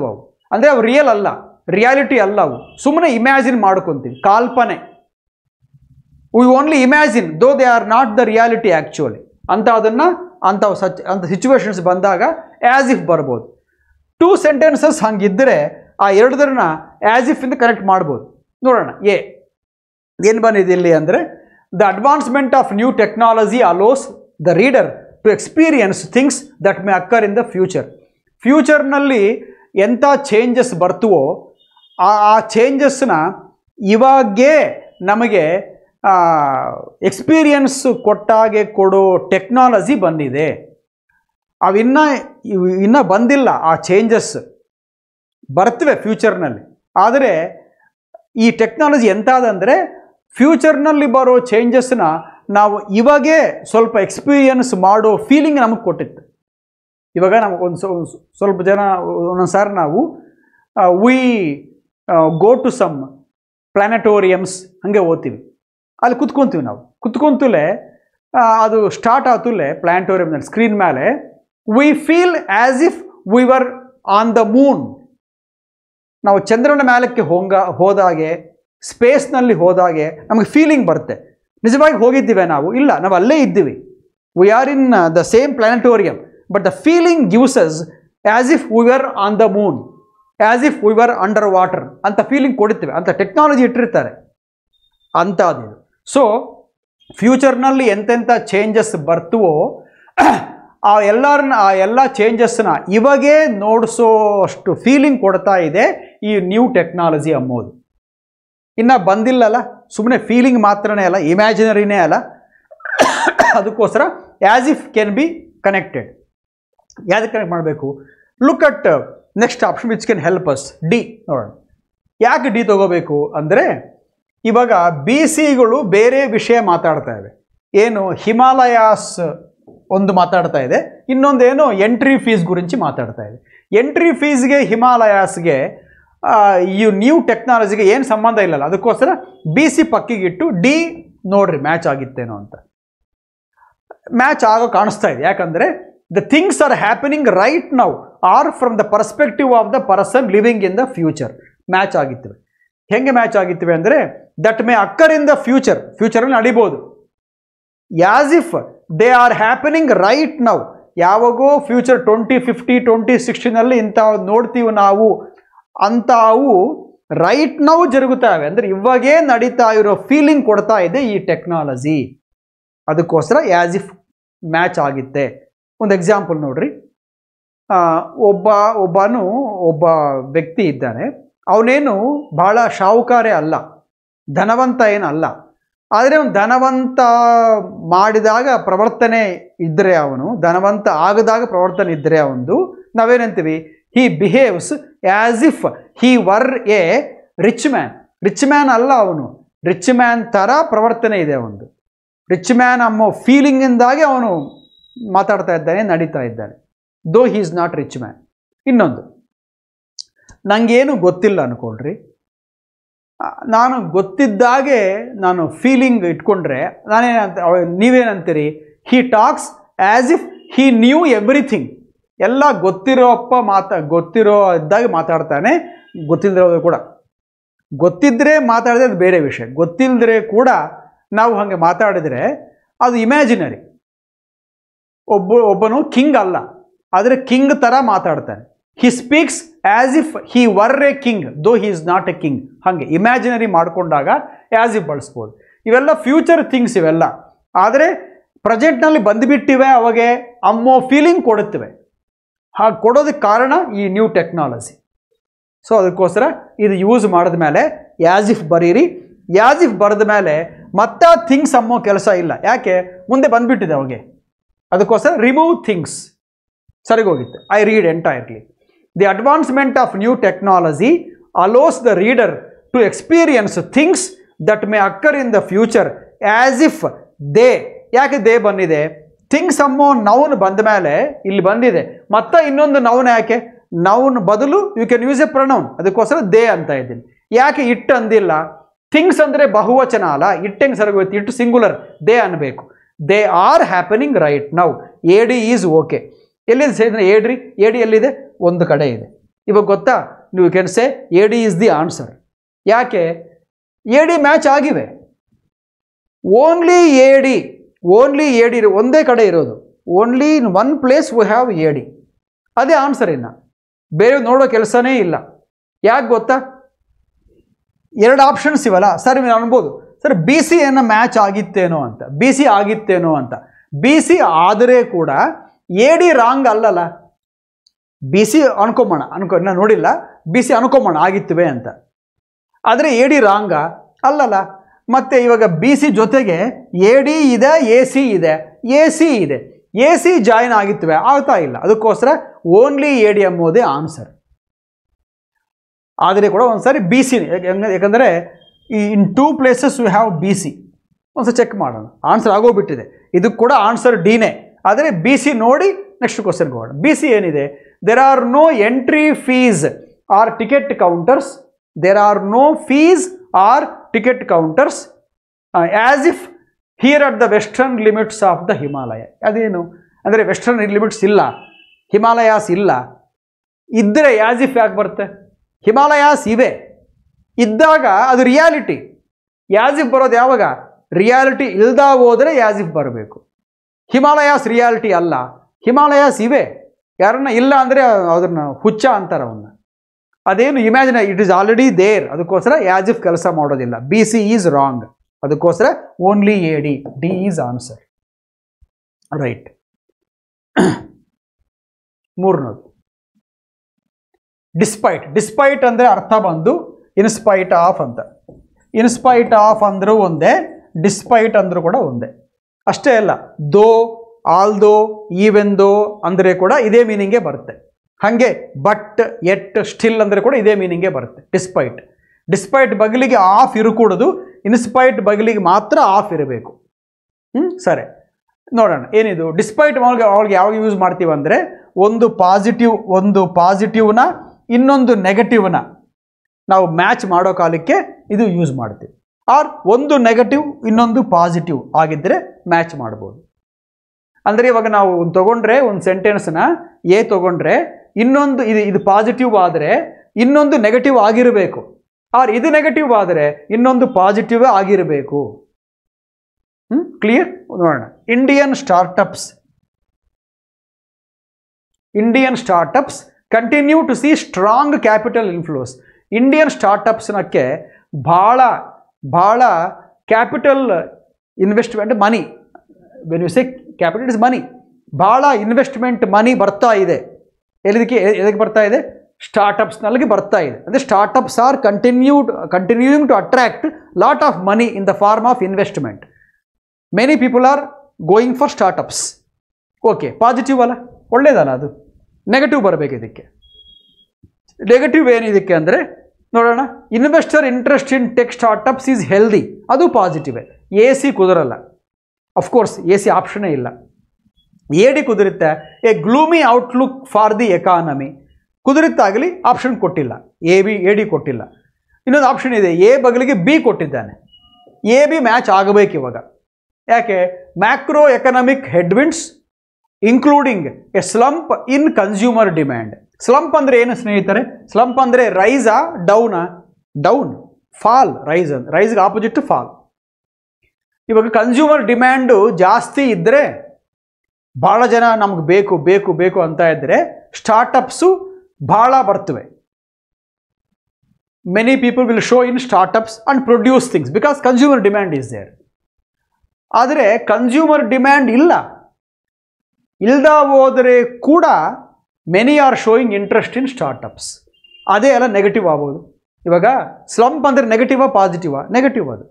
ಅವು ಅಂದರೆ ಅವು ರಿಯಲ್ ಅಲ್ಲ ರಿಯಾಲಿಟಿ ಅಲ್ಲ ಅವು ಸುಮ್ಮನೆ ಇಮ್ಯಾಜಿನ್ ಮಾಡ್ಕೊತೀವಿ ಕಾಲ್ಪನೆ we only imagine though they are not the reality actually ಅಂತ ಅದನ್ನು ಅಂಥವು ಸಚ್ ಅಂಥ ಸಿಚುವೇಶನ್ಸ್ ಬಂದಾಗ ಆ್ಯಸ್ ಇಫ್ ಬರ್ಬೋದು ಟೂ ಸೆಂಟೆನ್ಸಸ್ ಹಂಗಿದ್ದರೆ ಆ ಎರಡದನ್ನ ಆ್ಯಸ್ ಇಂದ ಕನೆಕ್ಟ್ ಮಾಡ್ಬೋದು ನೋಡೋಣ ಎ ಏನು ಬಂದಿದೆ ಇಲ್ಲಿ ಅಂದರೆ The advancement of new technology allows the reader to experience things that may occur in the future. ಫ್ಯೂಚರ್ನಲ್ಲಿ ಎಂಥ ಚೇಂಜಸ್ ಬರ್ತವೋ ಆ ಆ ಚೇಂಜಸ್ನ ಇವಾಗೇ ನಮಗೆ ಎಕ್ಸ್ಪೀರಿಯನ್ಸ್ ಕೊಟ್ಟಾಗೆ ಕೊಡೋ ಟೆಕ್ನಾಲಜಿ ಬಂದಿದೆ ಅವಿನ್ನ ಇನ್ನೂ ಬಂದಿಲ್ಲ ಆ ಚೇಂಜಸ್ ಬರ್ತವೆ ಫ್ಯೂಚರ್ನಲ್ಲಿ ಆದರೆ ಈ ಟೆಕ್ನಾಲಜಿ ಎಂಥದ್ದಂದರೆ ಫ್ಯೂಚರ್ನಲ್ಲಿ ಬರೋ ಚೇಂಜಸ್ನ ನಾವು ಇವಾಗೇ ಸ್ವಲ್ಪ ಎಕ್ಸ್ಪೀರಿಯನ್ಸ್ ಮಾಡೋ ಫೀಲಿಂಗ್ ನಮಗೆ ಕೊಟ್ಟಿತ್ತು ಇವಾಗ ನಮಗೆ ಒಂದು ಸ್ವಲ್ಪ ಜನ ಒಂದೊಂದು ಸಾರಿ ನಾವು we go to some planetariums ಹಂಗೆ ಓದ್ತೀವಿ ಅಲ್ಲಿ ಕುತ್ಕೊತೀವಿ ನಾವು ಕುತ್ಕೊಂತಲೇ ಅದು ಸ್ಟಾರ್ಟ್ ಆತುಲೆ ಪ್ಲಾನೆಟೋರಿಯಮ್ನಲ್ಲಿ ಸ್ಕ್ರೀನ್ ಮೇಲೆ we feel as if we were on the moon ನಾವು ಚಂದ್ರನ ಮೇಲಕ್ಕೆ ಹೋಂಗ ಹೋದಾಗೆ ಸ್ಪೇಸ್ನಲ್ಲಿ ಹೋದಾಗೆ ನಮಗೆ ಫೀಲಿಂಗ್ ಬರುತ್ತೆ ನಿಜವಾಗಿ ಹೋಗಿದ್ದೀವಿ ನಾವು ಇಲ್ಲ ನಾವು ಅಲ್ಲೇ ಇದ್ದೀವಿ we are in the same planetarium but the feeling gives us as if we were on the moon as if we were under water ಅಂತ ಫೀಲಿಂಗ್ ಕೊಡುತ್ತೇವೆ ಅಂತ ಟೆಕ್ನಾಲಜಿ ಇಟ್ಟಿರ್ತಾರೆ ಅಂಥದ್ದು ಸೊ ಫ್ಯೂಚರ್ನಲ್ಲಿ ಎಂತೆಂಥ ಚೇಂಜಸ್ ಬರ್ತವೋ ಆ ಎಲ್ಲರನ್ನ ಆ ಎಲ್ಲ ಚೇಂಜಸ್ನ ಇವಾಗೇ ನೋಡಿಸೋ ಅಷ್ಟು ಫೀಲಿಂಗ್ ಕೊಡ್ತಾ ಇದೆ ಈ ನ್ಯೂ ಟೆಕ್ನಾಲಜಿ ಅಂಬೋದು ಇನ್ನು ಬಂದಿಲ್ಲಲ್ಲ ಸುಮ್ಮನೆ ಫೀಲಿಂಗ್ ಮಾತ್ರನೇ ಅಲ್ಲ ಇಮ್ಯಾಜಿನರಿನೇ ಅಲ್ಲ ಅದಕ್ಕೋಸ್ಕರ as if can be connected ಯಾವುದಕ್ಕೆ ಕನೆಕ್ಟ್ ಮಾಡಬೇಕು look at next option which can help us D ನೋಡೋಣ ಯಾಕೆ ಡಿ ತೊಗೋಬೇಕು ಅಂದರೆ ಇವಾಗ ಬಿ ಸಿಗಳು ಬೇರೆ ವಿಷಯ ಮಾತಾಡ್ತಾ ಇವೆ ಏನು ಹಿಮಾಲಯಾಸ್ ಒಂದು ಮಾತಾಡ್ತಾ ಇದೆ ಇನ್ನೊಂದೇನು ಎಂಟ್ರಿ ಫೀಸ್ ಗುರಿಂಚಿ ಮಾತಾಡ್ತಾ ಇದೆ ಎಂಟ್ರಿ ಫೀಸ್ಗೆ ಹಿಮಾಲಯಾಸ್ಗೆ ಈ ನ್ಯೂ ಟೆಕ್ನಾಲಜಿಗೆ ಏನು ಸಂಬಂಧ ಇಲ್ಲಲ್ಲ ಅದಕ್ಕೋಸ್ಕರ ಬಿ ಸಿ ಪಕ್ಕಿಗಿಟ್ಟು ಡಿ ನೋಡ್ರಿ ಮ್ಯಾಚ್ ಆಗಿತ್ತೇನೋ ಅಂತ ಮ್ಯಾಚ್ ಆಗೋ ಕಾಣಿಸ್ತಾ ಇದೆ ಯಾಕಂದರೆ the things are happening right now are from the perspective of the person living in the future match ಆಗಿತ್ತು ಹೆಂಗೆ ಮ್ಯಾಚ್ ಆಗಿತ್ತವೆ ಅಂದರೆ that may occur in the future ಫ್ಯೂಚರಲ್ಲಿ ನಡಿಬೋದು as if they are happening right now ಯಾವಾಗೋ ಫ್ಯೂಚರ್ ಟ್ವೆಂಟಿ ಫಿಫ್ಟಿ ಟ್ವೆಂಟಿ ಸಿಕ್ಸ್ಟಿನಲ್ಲಿ ಇಂಥ ನೋಡ್ತೀವಿ ನಾವು ಅಂತ ರೈಟ್ ನಾವು ಜರುಗುತ್ತವೆ ಅಂದರೆ ಇವಾಗೇ ನಡೀತಾ ಇರೋ ಫೀಲಿಂಗ್ ಕೊಡ್ತಾ ಇದೆ ಈ ಟೆಕ್ನಾಲಜಿ ಅದಕ್ಕೋಸ್ಕರ ಆ್ಯಸ್ ಇಫ್ ಮ್ಯಾಚ್ ಆಗಿತ್ತೆ ಒಂದು ಎಕ್ಸಾಂಪಲ್ ನೋಡ್ರಿ ಒಬ್ಬ ಒಬ್ಬನು ಒಬ್ಬ ವ್ಯಕ್ತಿ ಇದ್ದಾನೆ ಅವನೇನು ಬಹಳ ಶಾಹುಕಾರೇ ಅಲ್ಲ ಧನವಂತ ಏನಲ್ಲ ಆದರೆ ಅವನು ಧನವಂತ ಮಾಡಿದಾಗ ಪ್ರವರ್ತನೆ ಇದ್ದರೆ ಅವನು ಧನವಂತ ಆಗದಾಗ ಪ್ರವರ್ತನೆ ಇದ್ದರೆ ಅವನು ನಾವೇನಂತೀವಿ he behaves as if he were a rich man rich man ಅಲ್ಲ ಅವನು ರಿಚ್ ಮ್ಯಾನ್ ಥರ ಪ್ರವರ್ತನೆ ಇದೆ ಅವನು ರಿಚ್ ಮ್ಯಾನ್ ಅನ್ನೋ ಫೀಲಿಂಗಿಂದಾಗಿ ಅವನು ಮಾತಾಡ್ತಾ ಇದ್ದಾನೆ ನಡೀತಾ ಇದ್ದಾನೆ though he is not rich man ಇನ್ನೊಂದು ನನಗೇನು ಗೊತ್ತಿಲ್ಲ ಅಂದ್ಕೊಳ್ರಿ ನಾನು ಗೊತ್ತಿದ್ದಾಗೆ ನಾನು ಫೀಲಿಂಗ್ ಇಟ್ಕೊಂಡ್ರೆ ನಾನೇನಂತ ನೀವೇನಂತೀರಿ he talks as if he knew everything ಎಲ್ಲ ಗೊತ್ತಿರೋ ಅಪ್ಪ ಮಾತಾ ಗೊತ್ತಿರೋ ಇದ್ದಾಗ ಮಾತಾಡ್ತಾನೆ ಗೊತ್ತಿಲ್ಲದಿರೋದು ಕೂಡ ಗೊತ್ತಿದ್ದರೆ ಮಾತಾಡಿದ್ರೆ ಅದು ಬೇರೆ ವಿಷಯ ಗೊತ್ತಿಲ್ಲದ್ರೆ ಕೂಡ ನಾವು ಹಾಗೆ ಮಾತಾಡಿದರೆ ಅದು ಇಮ್ಯಾಜಿನರಿ ಒಬ್ಬ ಒಬ್ಬನು ಕಿಂಗ್ ಅಲ್ಲ ಆದರೆ ಕಿಂಗ್ ಥರ ಮಾತಾಡ್ತಾನೆ he speaks as if he were a king though he is not a king ಹಾಗೆ ಇಮ್ಯಾಜಿನರಿ ಮಾಡಿಕೊಂಡಾಗ ಆ್ಯಸ್ ಇಫ್ ಬಳಸ್ಬೋದು ಇವೆಲ್ಲ ಫ್ಯೂಚರ್ ಥಿಂಗ್ಸ್ ಇವೆಲ್ಲ ಆದರೆ ಪ್ರೆಸೆಂಟ್ನಲ್ಲಿ ಬಂದುಬಿಟ್ಟಿವೆ ಅವಾಗೆ ಅಮ್ಮೋ ಫೀಲಿಂಗ್ ಕೊಡುತ್ತವೆ ಹಾಗೆ ಕೊಡೋದಕ್ಕೆ ಕಾರಣ ಈ ನ್ಯೂ ಟೆಕ್ನಾಲಜಿ ಸೊ ಅದಕ್ಕೋಸ್ಕರ ಇದು ಯೂಸ್ ಮಾಡಿದ ಮೇಲೆ ಯಾಸ್ ಇಫ್ ಬರೀರಿ ಯಾಸ್ ಇಫ್ ಬರೆದ ಮೇಲೆ ಮತ್ತೆ ಥಿಂಗ್ಸ್ ಅಮ್ಮೋ ಕೆಲಸ ಇಲ್ಲ ಯಾಕೆ ಮುಂದೆ ಬಂದುಬಿಟ್ಟಿದೆ ಅವಾಗೆ ಅದಕ್ಕೋಸ್ಕರ ರಿಮೂವ್ ಥಿಂಗ್ಸ್ ಸರಿಗೋಗಿತ್ತು I read entirely the advancement of new technology allows the reader to experience things that may occur in the future as if they ಯಾಕೆ ದೇ ಬಂದಿದೆ ಥಿಂಗ್ಸ್ ಅಮ್ಮೋ ನೌನ್ ಬಂದ ಮೇಲೆ ಇಲ್ಲಿ ಬಂದಿದೆ ಮತ್ತೆ ಇನ್ನೊಂದು ನೌನ್ ಯಾಕೆ ನೌನ್ ಬದಲು you can use a pronoun ಅದಕ್ಕೋಸ್ಕರ ದೇ ಅಂತ ಇದ್ದೀನಿ ಯಾಕೆ ಇಟ್ ಅಂದಿಲ್ಲ ಥಿಂಗ್ಸ್ ಅಂದರೆ ಬಹುವಚನ ಅಲ್ಲ ಇಟ್ ಹೆಂಗೆ ಸರಗೋಯ್ತು ಇಟ್ ಸಿಂಗ್ಯುಲರ್ ದೇ ಅನ್ಬೇಕು they are happening right now A D is okay ಎಲ್ಲಿದೆ ಸೇರಿದ್ರೆ ಎ ಎ ಡಿ ಎಲ್ಲಿದೆ ಒಂದು ಕಡೆ ಇದೆ ಇವಾಗ ಗೊತ್ತಾ ನೀವು can say A D is the answer ಯಾಕೆ ಎ ಡಿ ಮ್ಯಾಚ್ ಆಗಿವೆ only A D only A D ಒಂದೇ ಕಡೆ ಇರೋದು only in one place we have A D ಅದೇ ಆನ್ಸರ್ ಇನ್ನು ಬೇರೆ ನೋಡೋ ಕೆಲಸನೇ ಇಲ್ಲ ಯಾಕೆ ಗೊತ್ತಾ ಎರಡು ಆಪ್ಷನ್ಸ್ ಇವಲ್ಲ ಸರ್ ನೀವು ಅನ್ಬೋದು ಸರ್ ಬಿ ಸಿ ಏನ ಮ್ಯಾಚ್ ಆಗಿತ್ತೇನೋ ಅಂತ ಬಿ ಸಿ ಆಗಿತ್ತೇನೋ ಅಂತ ಬಿ ಸಿ ಆದರೆ ಕೂಡ ಎ ಡಿ ರಾಂಗ್ ಅಲ್ಲಲ್ಲ ಬಿ ಸಿ ಅನ್ಕೊಂಬೋಣ ಅನ್ಕೋ ನಾನು ನೋಡಿಲ್ಲ ಬಿ ಸಿ ಅನ್ಕೊಂಬೋಣ ಆಗಿತ್ತುವೆ ಅಂತ ಆದರೆ ಎ ಡಿ ರಾಂಗ ಅಲ್ಲಲ್ಲ ಮತ್ತು ಇವಾಗ ಬಿ ಸಿ ಜೊತೆಗೆ ಎ ಡಿ ಇದೆ ಎ ಸಿ ಇದೆ ಎ ಸಿ ಇದೆ ಎ ಸಿ ಜಾಯಿನ್ ಆಗಿತ್ತವೆ ಆಗ್ತಾ ಇಲ್ಲ ಅದಕ್ಕೋಸ್ಕರ ಓನ್ಲಿ ಎ ಡಿ ಎಂಬುದೇ ಆನ್ಸರ್ ಆದರೆ ಕೂಡ ಒಂದ್ಸರಿ ಬಿ ಸಿ ಯಾಕಂದರೆ ಈ in two places you have B C ಒಂದು ಚೆಕ್ ಮಾಡೋಣ ಆನ್ಸರ್ ಆಗೋಗ್ಬಿಟ್ಟಿದೆ ಇದು ಕೂಡ ಆನ್ಸರ್ ಡಿನೇ ಆದರೆ ಬಿ ಸಿ ನೋಡಿ ನೆಕ್ಸ್ಟ್ ಕ್ವಶನ್ಗೆ ಹೋಗೋಣ ಬಿ ಸಿ ಏನಿದೆ there are no entry fees or ticket counters there are no fees or ticket counters uh, if here at the western limits of the Himalaya ಅದೇನು ಅಂದರೆ ವೆಸ್ಟರ್ನ್ ಲಿಮಿಟ್ಸ್ ಇಲ್ಲ ಹಿಮಾಲಯಾಸ್ ಇಲ್ಲ ಇದ್ದರೆ ಆ್ಯಸ್ ಇಫ್ ಯಾಕೆ ಬರುತ್ತೆ ಹಿಮಾಲಯಾಸ್ ಇವೆ ಇದ್ದಾಗ ಅದು ರಿಯಾಲಿಟಿ ಯಾಸ್ ಇಫ್ ಬರೋದು ಯಾವಾಗ ರಿಯಾಲಿಟಿ ಇಲ್ದಾ ಹೋದರೆ ಯಾಸ್ ಇಫ್ ಬರಬೇಕು ಹಿಮಾಲಯಾಸ್ ರಿಯಾಲಿಟಿ ಅಲ್ಲ ಹಿಮಾಲಯಾಸ್ ಇವೆ ಯಾರನ್ನ ಇಲ್ಲ ಅಂದರೆ ಅದನ್ನು ಹುಚ್ಚ ಅಂತಾರೆ ಅವನ್ನ ಅದೇನು imagine it is already there ಅದಕ್ಕೋಸ್ಕರ ಯಾಜಿಫ್ ಇಫ್ ಕೆಲಸ ಮಾಡೋದಿಲ್ಲ ಬಿ ಸಿ ಈಸ್ ರಾಂಗ್ ಅದಕ್ಕೋಸ್ಕರ only A D D is answer right ಮೂರನದು ಡಿಸ್ಪೈಟ್ ಡಿಸ್ಪೈಟ್ ಅಂದರೆ ಅರ್ಥ ಬಂದು ಇನ್ಸ್ಪೈಟ್ ಆಫ್ ಅಂತ ಇನ್ಸ್ಪೈಟ್ ಆಫ್ ಅಂದರೂ ಒಂದೇ ಡಿಸ್ಪೈಟ್ ಅಂದರೂ ಕೂಡ ಒಂದೇ ಅಷ್ಟೇ ಅಲ್ಲ ದೋ ಆಲ್ದೋ ಈವೆಂದೋ ಈವೆನ್ ದೋ ಅಂದರೆ ಕೂಡ ಇದೇ ಮೀನಿಂಗೇ ಬರುತ್ತೆ ಹಾಗೆ ಬಟ್ ಎಟ್ ಸ್ಟಿಲ್ ಅಂದರೆ ಕೂಡ ಇದೇ ಮೀನಿಂಗೇ ಬರುತ್ತೆ ಡಿಸ್ಪೈಟ್ ಡಿಸ್ಪೈಟ್ ಬಗಲಿಗೆ ಆಫ್ ಇರಕೂಡದು ಇನ್ಸ್ಪೈಟ್ ಬಗಲಿಗೆ ಮಾತ್ರ ಆಫ್ ಇರಬೇಕು ಹ್ಞೂ ಸರಿ ನೋಡೋಣ ಏನಿದು ಡಿಸ್ಪೈಟ್ ಅವಳಿಗೆ ಅವ್ರಿಗೆ ಯಾವಾಗ ಯೂಸ್ ಮಾಡ್ತೀವಿ ಅಂದರೆ ಒಂದು ಪಾಸಿಟಿವ್ ಒಂದು ಪಾಸಿಟಿವ್ನ ಇನ್ನೊಂದು ನೆಗೆಟಿವ್ನ ನಾವು ಮ್ಯಾಚ್ ಮಾಡೋ ಕಾಲಕ್ಕೆ ಇದು ಯೂಸ್ ಮಾಡ್ತೀವಿ ಆರ್ ಒಂದು ನೆಗೆಟಿವ್ ಇನ್ನೊಂದು ಪಾಸಿಟಿವ್ ಆಗಿದ್ದರೆ ಮ್ಯಾಚ್ ಮಾಡ್ಬೋದು ಅಂದರೆ ಇವಾಗ ನಾವು ಒಂದು ತೊಗೊಂಡ್ರೆ ಒಂದು ಸೆಂಟೆನ್ಸ್ನ ಎ ತೊಗೊಂಡ್ರೆ ಇನ್ನೊಂದು ಇದು ಇದು ಪಾಸಿಟಿವ್ ಆದರೆ ಇನ್ನೊಂದು ನೆಗೆಟಿವ್ ಆಗಿರಬೇಕು ಆರ್ ಇದು ನೆಗೆಟಿವ್ ಆದರೆ ಇನ್ನೊಂದು ಪಾಸಿಟಿವ್ ಆಗಿರಬೇಕು ಹ್ಞೂ ಕ್ಲಿಯರ್ ನೋಡೋಣ Indian startups Indian startups continue to see strong capital inflows Indian ಸ್ಟಾರ್ಟಪ್ಸ್ನಕ್ಕೆ ಭಾಳ ಭಾಳ capital investment money when you see capital is money ಭಾಳ ಇನ್ವೆಸ್ಟ್ಮೆಂಟ್ ಮನಿ ಬರ್ತಾ ಇದೆ ಎಲ್ಲಿದಕ್ಕೆ ಎದಕ್ಕೆ ಬರ್ತಾ ಇದೆ ಸ್ಟಾರ್ಟಪ್ಸ್ನಲ್ಲಿಗೆ ಬರ್ತಾ ಇದೆ ಅಂದರೆ startups are continued continuing to attract lot of money in the form of investment many people are going for startups okay positive ಅಲ್ಲ ಒಳ್ಳೇದಲ್ಲ ಅದು ನೆಗೆಟಿವ್ ಬರಬೇಕು ಇದಕ್ಕೆ ನೆಗೆಟಿವ್ ಏನಿದಕ್ಕೆ ಅಂದರೆ ನೋಡೋಣ investor interest in tech startups is healthy ಅದು ಪಾಸಿಟಿವೇ ಎ ಸಿ ಕುದುರಲ್ಲ ಅಫ್ಕೋರ್ಸ್ ಎ ಸಿ ಆಪ್ಷನೇ ಇಲ್ಲ ಏಡಿ ಕುದುರುತ್ತೆ a gloomy outlook for the economy ಕುದುರತ್ತಾಗಲಿ ಆಪ್ಷನ್ ಕೊಟ್ಟಿಲ್ಲ ಎ ಬಿ ಎ ಡಿ ಕೊಟ್ಟಿಲ್ಲ ಇನ್ನೊಂದು ಆಪ್ಷನ್ ಇದೆ ಎ ಬಗಲಿಗೆ ಬಿ ಕೊಟ್ಟಿದ್ದಾನೆ ಎ ಬಿ ಮ್ಯಾಚ್ ಆಗಬೇಕು ಇವಾಗ ಯಾಕೆ macro economic headwinds including a slump in consumer demand slump ಅಂದರೆ ಏನು ಸ್ನೇಹಿತರೆ ಸ್ಲಂಪ್ ಅಂದರೆ ರೈಸಾ ಡೌನಾ down fall rice ರೈಸ್ಗೆ opposite fall ಇವಾಗ ಕನ್ಸ್ಯೂಮರ್ ಡಿಮ್ಯಾಂಡು ಜಾಸ್ತಿ ಇದ್ದರೆ ಭಾಳ ಜನ ನಮ್ಗೆ ಬೇಕು ಬೇಕು ಬೇಕು ಅಂತ ಇದ್ದರೆ ಸ್ಟಾರ್ಟಪ್ಸು ಭಾಳ ಬರ್ತವೆ many people will show in startups and produce things because consumer demand is there ಆದರೆ ಕನ್ಸ್ಯೂಮರ್ ಡಿಮ್ಯಾಂಡ್ ಇಲ್ಲ ಇಲ್ದ ಹೋದರೆ ಕೂಡ many are showing interest in startups ಅದೇ ಎಲ್ಲ ನೆಗೆಟಿವ್ ಆಗ್ಬೋದು ಇವಾಗ ಸ್ಲಂಪ್ ಅಂದರೆ ನೆಗೆಟಿವಾ ಪಾಸಿಟಿವಾ ನೆಗೆಟಿವ್ ಅದು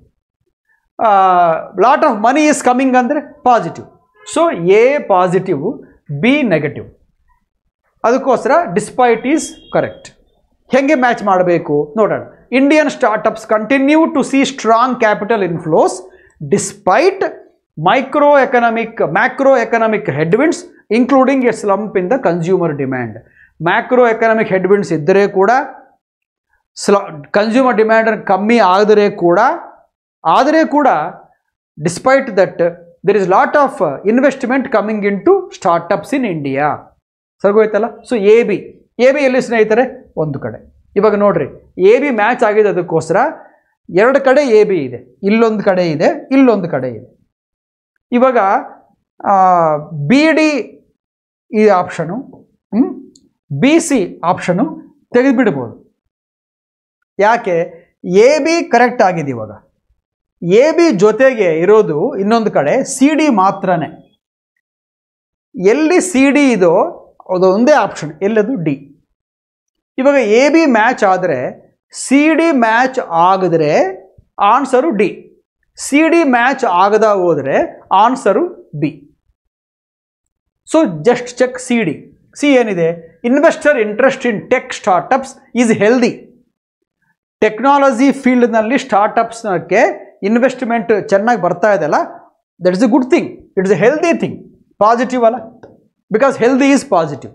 lot of money is coming ಅಂದರೆ positive so A positive B negative other despite is correct hey match नोड़ Indian startup continue to see strong capital inflow डिस्पैट macro economic macro economic headwind including a slump in the consumer demand macro economic headwind कूड़ा स्ल कंस्यूमर डिमांड कमी आदर कूड़ा आदर कूड़ा despite that is lot of investment coming in to into in in India ಸರ್ಗೋಯ್ತಲ್ಲ so A B A B ಎಲ್ಲಿ ಸ್ನೇಹಿತರೆ ಒಂದು ಕಡೆ ಇವಾಗ ನೋಡ್ರಿ ಎ ಬಿ ಮ್ಯಾಚ್ ಆಗಿದೆ ಅದಕ್ಕೋಸ್ಕರ ಎರಡು ಕಡೆ ಎ ಬಿ ಇದೆ ಇಲ್ಲೊಂದು ಕಡೆ ಇದೆ ಇಲ್ಲೊಂದು ಕಡೆ ಇದೆ ಇವಾಗ ಬಿ ಡಿ ಈ ಆಪ್ಷನು ಬಿ ಸಿ ಆಪ್ಷನು ತೆಗೆದುಬಿಡ್ಬೋದು ಯಾಕೆ ಎ ಬಿ ಕರೆಕ್ಟ್ ಆಗಿದೆ ಇವಾಗ ಎ ಬಿ ಜೊತೆಗೆ ಇರೋದು ಇನ್ನೊಂದು ಕಡೆ ಸಿ ಡಿ ಮಾತ್ರನೇ ಎಲ್ಲಿ ಸಿ ಡಿ ಇದೋ ಅದು ಒಂದೇ ಆಪ್ಷನ್ ಎಲ್ಲದು ಡಿ ಇವಾಗ ಎ ಬಿ ಮ್ಯಾಚ್ ಆದರೆ ಸಿ ಡಿ ಮ್ಯಾಚ್ ಆಗಿದ್ರೆ answer D C D match ಆಗದ ಹೋದರೆ answer B so just check C D C ಏನಿದೆ investor interest in tech startups is healthy technology ಫೀಲ್ಡ್ನಲ್ಲಿ ಸ್ಟಾರ್ಟಪ್ಸ್ನಕ್ಕೆ ಇನ್ವೆಸ್ಟ್ಮೆಂಟ್ ಚೆನ್ನಾಗಿ ಬರ್ತಾ ಇದೆ ಅಲ್ಲ that is a good thing it is a healthy thing positive ಅಲ್ಲ because healthy is positive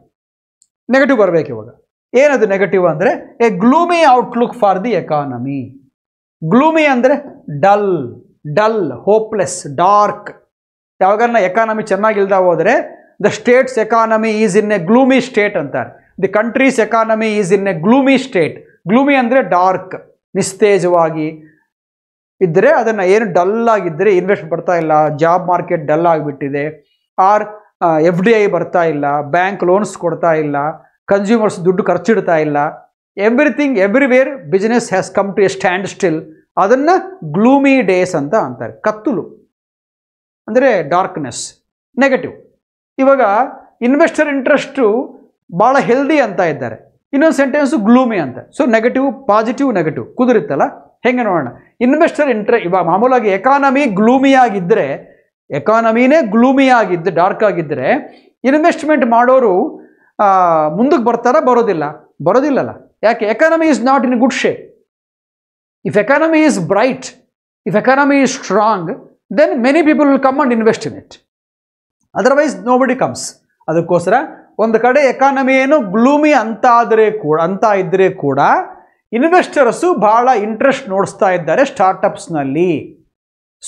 negative ಬರಬೇಕು ಇವಾಗ ಏನದು ನೆಗೆಟಿವ್ ಅಂದರೆ a gloomy outlook for the economy gloomy ಅಂದರೆ ಡಲ್ ಡಲ್ ಹೋಪ್ಲೆಸ್ ಡಾರ್ಕ್ ಯಾವಾಗನ್ನ ಎಕಾನಮಿ ಚೆನ್ನಾಗಿಲ್ದ ಹೋದರೆ the states economy is in a gloomy state ಅಂತಾರೆ the countries economy is in a gloomy state gloomy ಅಂದರೆ ಡಾರ್ಕ್ ನಿಸ್ತೇಜವಾಗಿ ಇದ್ದರೆ ಅದನ್ನು ಏನು ಡಲ್ ಆಗಿದ್ದರೆ ಇನ್ವೆಸ್ಟ್ ಬರ್ತಾ ಇಲ್ಲ ಜಾಬ್ ಮಾರ್ಕೆಟ್ ಡಲ್ ಆಗಿಬಿಟ್ಟಿದೆ ಆರ್ ಎಫ್ ಡಿ ಐ ಬರ್ತಾ ಇಲ್ಲ ಬ್ಯಾಂಕ್ ಲೋನ್ಸ್ ಕೊಡ್ತಾ ಇಲ್ಲ ಕನ್ಸ್ಯೂಮರ್ಸ್ ದುಡ್ಡು ಖರ್ಚಿಡ್ತಾ ಇಲ್ಲ everything everywhere business has come to a stand still ಅದನ್ನು ಗ್ಲೂಮಿ ಡೇಸ್ ಅಂತ ಅಂತಾರೆ ಕತ್ತಲು ಅಂದರೆ ಡಾರ್ಕ್ನೆಸ್ ನೆಗೆಟಿವ್ ಇವಾಗ ಇನ್ವೆಸ್ಟರ್ ಇಂಟ್ರೆಸ್ಟು ಭಾಳ ಹೆಲ್ದಿ ಅಂತ ಇದ್ದಾರೆ ಇನ್ನೊಂದು ಸೆಂಟೆನ್ಸು ಗ್ಲೂಮಿ ಅಂತ ಸೊ ನೆಗೆಟಿವ್ ಪಾಸಿಟಿವ್ ನೆಗೆಟಿವ್ ಕುದುರಿತ್ತಲ್ಲ ಹೆಂಗೆ ನೋಡೋಣ ಇನ್ವೆಸ್ಟರ್ ಇಂಟ್ರೆ ಇವಾಗ ಮಾಮೂಲಾಗಿ ಎಕಾನಮಿ ಗ್ಲೂಮಿಯಾಗಿದ್ದರೆ ಎಕಾನಮಿನೇ ಗ್ಲೂಮಿಯಾಗಿದ್ದು ಡಾರ್ಕ್ ಆಗಿದ್ದರೆ ಇನ್ವೆಸ್ಟ್ಮೆಂಟ್ ಮಾಡೋರು ಮುಂದಕ್ಕೆ ಬರ್ತಾರ ಬರೋದಿಲ್ಲ ಬರೋದಿಲ್ಲಲ್ಲ ಯಾಕೆ economy is not in good shape if economy is bright if economy is strong then many people will come and invest in it otherwise nobody comes ಅದಕ್ಕೋಸ್ಕರ ಒಂದು ಕಡೆ ಎಕಾನಮಿ ಏನು ಗ್ಲೂಮಿ ಅಂತ ಆದರೆ ಕೂಡ ಅಂತ ಇದ್ದರೆ ಕೂಡ ಇನ್ವೆಸ್ಟರ್ಸು ಭಾಳ ಇಂಟ್ರೆಸ್ಟ್ ನೋಡಿಸ್ತಾ ಇದ್ದಾರೆ ಸ್ಟಾರ್ಟಪ್ಸ್ನಲ್ಲಿ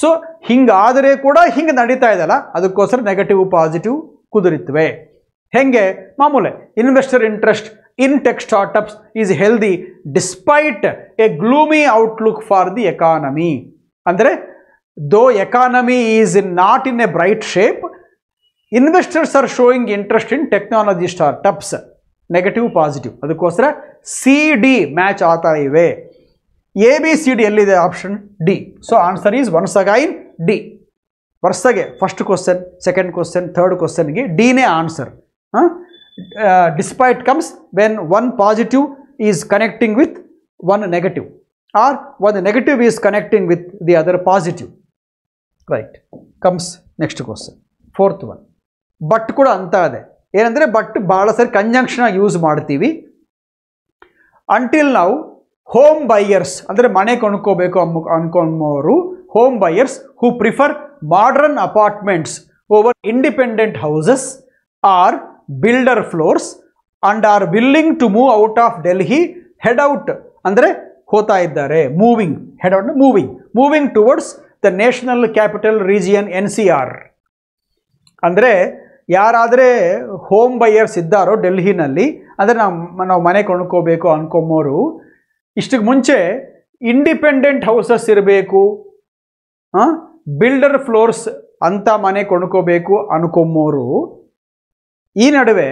ಸೊ ಹಿಂಗಾದರೆ ಕೂಡ ಹಿಂಗೆ ನಡೀತಾ ಇದೆಯಲ್ಲ ಅದಕ್ಕೋಸ್ಕರ ನೆಗೆಟಿವ್ ಪಾಸಿಟಿವ್ ಕುದುರಿತ್ವೆ ಹೆಂಗೆ ಮಾಮೂಲೆ investor interest in tech startups is healthy despite a gloomy outlook for the economy ಅಂದರೆ though economy is in not in a bright shape investors are showing interest in technology startups negative positive other C D match आता है A B C D all option D so answer is one again the first first question second question third question D ने answer despite comes when one positive is connecting with one negative or one negative is connecting with the other positive right comes next question fourth one but कूड़ा अंत ಏನಂದರೆ ಬಟ್ ಭಾಳ ಸರಿ ಕಂಜಂಕ್ಷನ್ ಯೂಸ್ ಮಾಡ್ತೀವಿ ಅಂಟಿಲ್ ನಾವು ಹೋಮ್ ಬೈಯರ್ಸ್ ಅಂದರೆ ಮನೆ ಕೊಂಡ್ಕೋಬೇಕು ಅಮ್ಮ ಅನ್ಕೊಂಡವರು home buyers who prefer modern apartments over independent houses or builder floors and are willing to move out of Delhi head out ಅಂದರೆ ಹೋತಾ ಇದ್ದಾರೆ moving head out moving moving towards the national capital region N C R ಅಂದರೆ ಯಾರಾದರೆ ಹೋಮ್ ಬೈಯರ್ಸ್ ಇದ್ದಾರೋ ಡೆಲ್ಲಿನಲ್ಲಿ ಅಂದರೆ ನಾವು ನಾವು ಮನೆ ಕೊಂಡ್ಕೋಬೇಕು ಅನ್ಕೊಂಬೋರು ಇಷ್ಟಕ್ಕೆ ಮುಂಚೆ ಇಂಡಿಪೆಂಡೆಂಟ್ ಹೌಸಸ್ ಇರಬೇಕು ಬಿಲ್ಡರ್ ಫ್ಲೋರ್ಸ್ ಅಂತ ಮನೆ ಕೊಂಡ್ಕೋಬೇಕು ಅನ್ಕೊಂಬೋರು ಈ ನಡುವೆ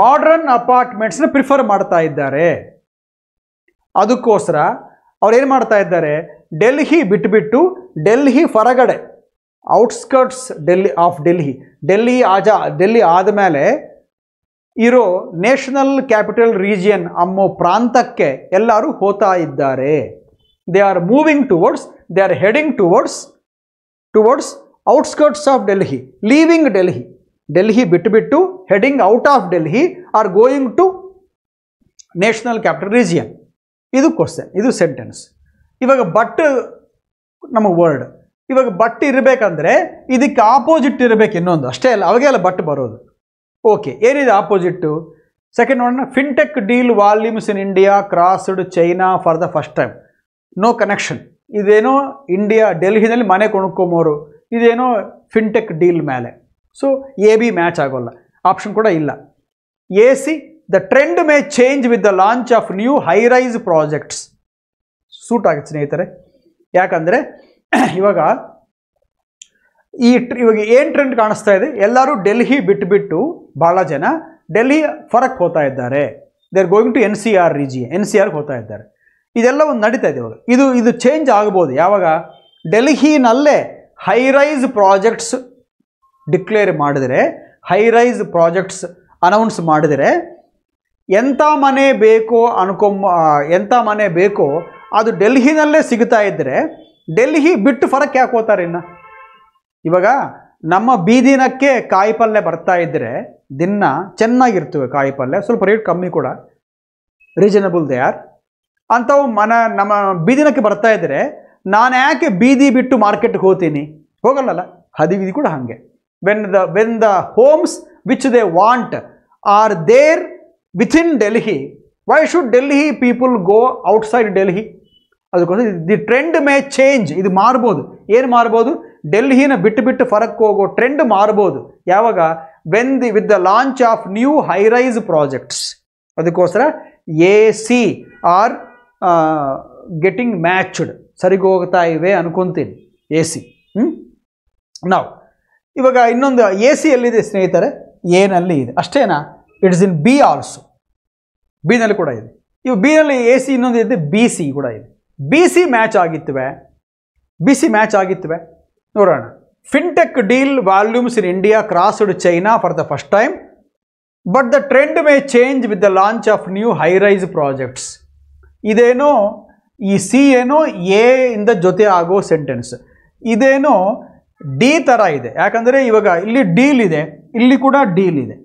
ಮಾಡ್ರನ್ ಅಪಾರ್ಟ್ಮೆಂಟ್ಸ್ನ ಪ್ರಿಫರ್ ಮಾಡ್ತಾ ಇದ್ದಾರೆ ಅದಕ್ಕೋಸ್ಕರ ಅವ್ರು ಏನು ಮಾಡ್ತಾ ಇದ್ದಾರೆ ಡೆಲ್ಹಿ ಬಿಟ್ಟುಬಿಟ್ಟು ಡೆಲ್ಲಿ ಹೊರಗಡೆ ಔಟ್ಸ್ಕರ್ಟ್ಸ್ ಡೆಲ್ಲಿ ಆಫ್ ಡೆಲ್ಲಿ ಡೆಲ್ಲಿ ಆಜಾ ಡೆಲ್ಲಿ ಆದಮೇಲೆ ಇರೋ ನ್ಯಾಷನಲ್ ಕ್ಯಾಪಿಟಲ್ ರೀಜಿಯನ್ ಅಮ್ಮೋ ಪ್ರಾಂತಕ್ಕೆ ಎಲ್ಲರೂ ಹೋತಾ ಇದ್ದಾರೆ they are moving towards they are heading towards towards outskirts of Delhi leaving Delhi Delhi ಬಿಟ್ಟುಬಿಟ್ಟು heading out of Delhi are going to national capital region ಇದು ಕ್ವಶನ್ ಇದು ಸೆಂಟೆನ್ಸ್ ಇವಾಗ ಬಟ್ ನಮ್ಮ ವರ್ಡ್ ಇವಾಗ ಬಟ್ ಇರಬೇಕಂದ್ರೆ ಇದಕ್ಕೆ ಆಪೋಸಿಟ್ ಇರಬೇಕು ಇನ್ನೊಂದು ಅಷ್ಟೇ ಅಲ್ಲ ಅವಾಗೆಲ್ಲ ಅಲ್ಲ ಬಟ್ ಬರೋದು ಓಕೆ ಏನಿದೆ ಆಪೋಸಿಟ್ಟು ಸೆಕೆಂಡ್ ನೋಡೋಣ fintech deal volumes in India crossed China for the first time no connection ಇದೇನೋ ಇಂಡಿಯಾ ಡೆಲ್ಲಿನಲ್ಲಿ ಮನೆ ಕೊಂಡ್ಕೊಂಬೋರು ಇದೇನೋ ಫಿನ್ಟೆಕ್ ಡೀಲ್ ಮೇಲೆ ಸೊ ಎ ಬಿ ಮ್ಯಾಚ್ ಆಗೋಲ್ಲ ಆಪ್ಷನ್ ಕೂಡ ಇಲ್ಲ A C the trend may change with the launch of new high rise projects suit ಆಗುತ್ತೆ ಸ್ನೇಹಿತರೆ ಯಾಕಂದರೆ [coughs] ಇವಾಗ ಈ ಇವಾಗ ಏನು ಟ್ರೆಂಡ್ ಕಾಣಿಸ್ತಾ ಇದೆ ಎಲ್ಲರೂ ಡೆಲ್ಲಿ ಬಿಟ್ಟುಬಿಟ್ಟು ಭಾಳ ಜನ ಡೆಲ್ಲಿ ಫರಕ್ ಹೋಗ್ತಾ ಇದ್ದಾರೆ they are going to N C R ರಿಜಿ ಎನ್ ಸಿ ಆರ್ಗೆ ಹೋಗ್ತಾ ಇದ್ದಾರೆ ಇದೆಲ್ಲ ಒಂದು ನಡೀತಾ ಇದೆ ಇವಾಗ ಇದು ಇದು ಚೇಂಜ್ ಆಗ್ಬೋದು ಯಾವಾಗ ಹೈ ಹೈರೈಸ್ ಪ್ರಾಜೆಕ್ಟ್ಸ್ ಡಿಕ್ಲೇರ್ ಮಾಡಿದರೆ ಹೈರೈಸ್ ಪ್ರಾಜೆಕ್ಟ್ಸ್ ಅನೌನ್ಸ್ ಮಾಡಿದರೆ ಎಂಥ ಮನೆ ಬೇಕೋ ಅನ್ಕೊಂಬ ಎಂಥ ಮನೆ ಬೇಕೋ ಅದು ಡೆಲ್ಹಿನಲ್ಲೇ ಸಿಗ್ತಾ ಇದ್ದರೆ ಡೆಲ್ಲಿ ಬಿಟ್ಟು ಫರಕ್ ಯಾಕೆ ಹೋಗ್ತಾರೆ ಇನ್ನು ಇವಾಗ ನಮ್ಮ ಬೀದಿನಕ್ಕೆ ಕಾಯಿ ಪಲ್ಯ ಬರ್ತಾ ಇದ್ದರೆ ದಿನ ಚೆನ್ನಾಗಿರ್ತವೆ ಕಾಯಿ ಪಲ್ಯ ಸ್ವಲ್ಪ ರೇಟ್ ಕಮ್ಮಿ ಕೂಡ ರೀಸನಬಲ್ ದೇ ಆರ್ ಅಂಥವು ಮನ ನಮ್ಮ ಬೀದಿನಕ್ಕೆ ಬರ್ತಾ ಇದ್ದರೆ ನಾನು ಯಾಕೆ ಬೀದಿ ಬಿಟ್ಟು ಮಾರ್ಕೆಟ್ಗೆ ಹೋಗ್ತೀನಿ ಹೋಗಲ್ಲಲ್ಲ ಹದಿವಿಧಿ ಕೂಡ ಹಾಗೆ when the when the homes which they want are there within Delhi why should Delhi people go outside Delhi ಅದಕ್ಕೋಸ್ಕರ ದಿ ಟ್ರೆಂಡ್ ಮೇ ಚೇಂಜ್ ಇದು ಮಾರ್ಬೋದು ಏನು ಮಾರ್ಬೋದು ಡೆಲ್ಲಿನ ಬಿಟ್ಟು ಬಿಟ್ಟು ಫರಕ್ಕೆ ಹೋಗೋ ಟ್ರೆಂಡ್ ಮಾರ್ಬೋದು ಯಾವಾಗ when the with the launch of new high rise projects ಅದಕ್ಕೋಸ್ಕರ A C are getting matched ಸರಿಗೋಗ್ತಾ ಇವೆ ಅನ್ಕೊತೀನಿ ಎ ಸಿ ಹ್ಞೂ ನಾವು ಇವಾಗ ಇನ್ನೊಂದು ಎ ಸಿ ಎಲ್ಲಿದೆ ಸ್ನೇಹಿತರೆ ಏನಲ್ಲಿ ಇದೆ ಅಷ್ಟೇನಾ ಇಟ್ಸ್ ಇನ್ ಬಿ ಆಲ್ಸೋ ಬಿನಲ್ಲಿ ಕೂಡ ಇದೆ ಇವು ಬಿನಲ್ಲಿ ಎ ಸಿ ಇನ್ನೊಂದು ಇದೆ ಬಿ ಸಿ ಕೂಡ ಇದೆ ಸಿ ಮ್ಯಾಚ್ ಆಗಿತ್ತವೆ ಸಿ ಮ್ಯಾಚ್ ಆಗಿತ್ತವೆ ನೋಡೋಣ fintech deal volumes in India crossed China for the first time but the trend may change with the launch of new high rise projects ಇದೇನೋ ಈ ಸಿ ಏನೋ ಎ ಇಂದ ಜೊತೆ ಆಗೋ ಸೆಂಟೆನ್ಸ್ ಇದೇನೋ ಡಿ ಥರ ಇದೆ ಯಾಕಂದರೆ ಇವಾಗ ಇಲ್ಲಿ ಡೀಲ್ ಇದೆ ಇಲ್ಲಿ ಕೂಡ ಡೀಲ್ ಇದೆ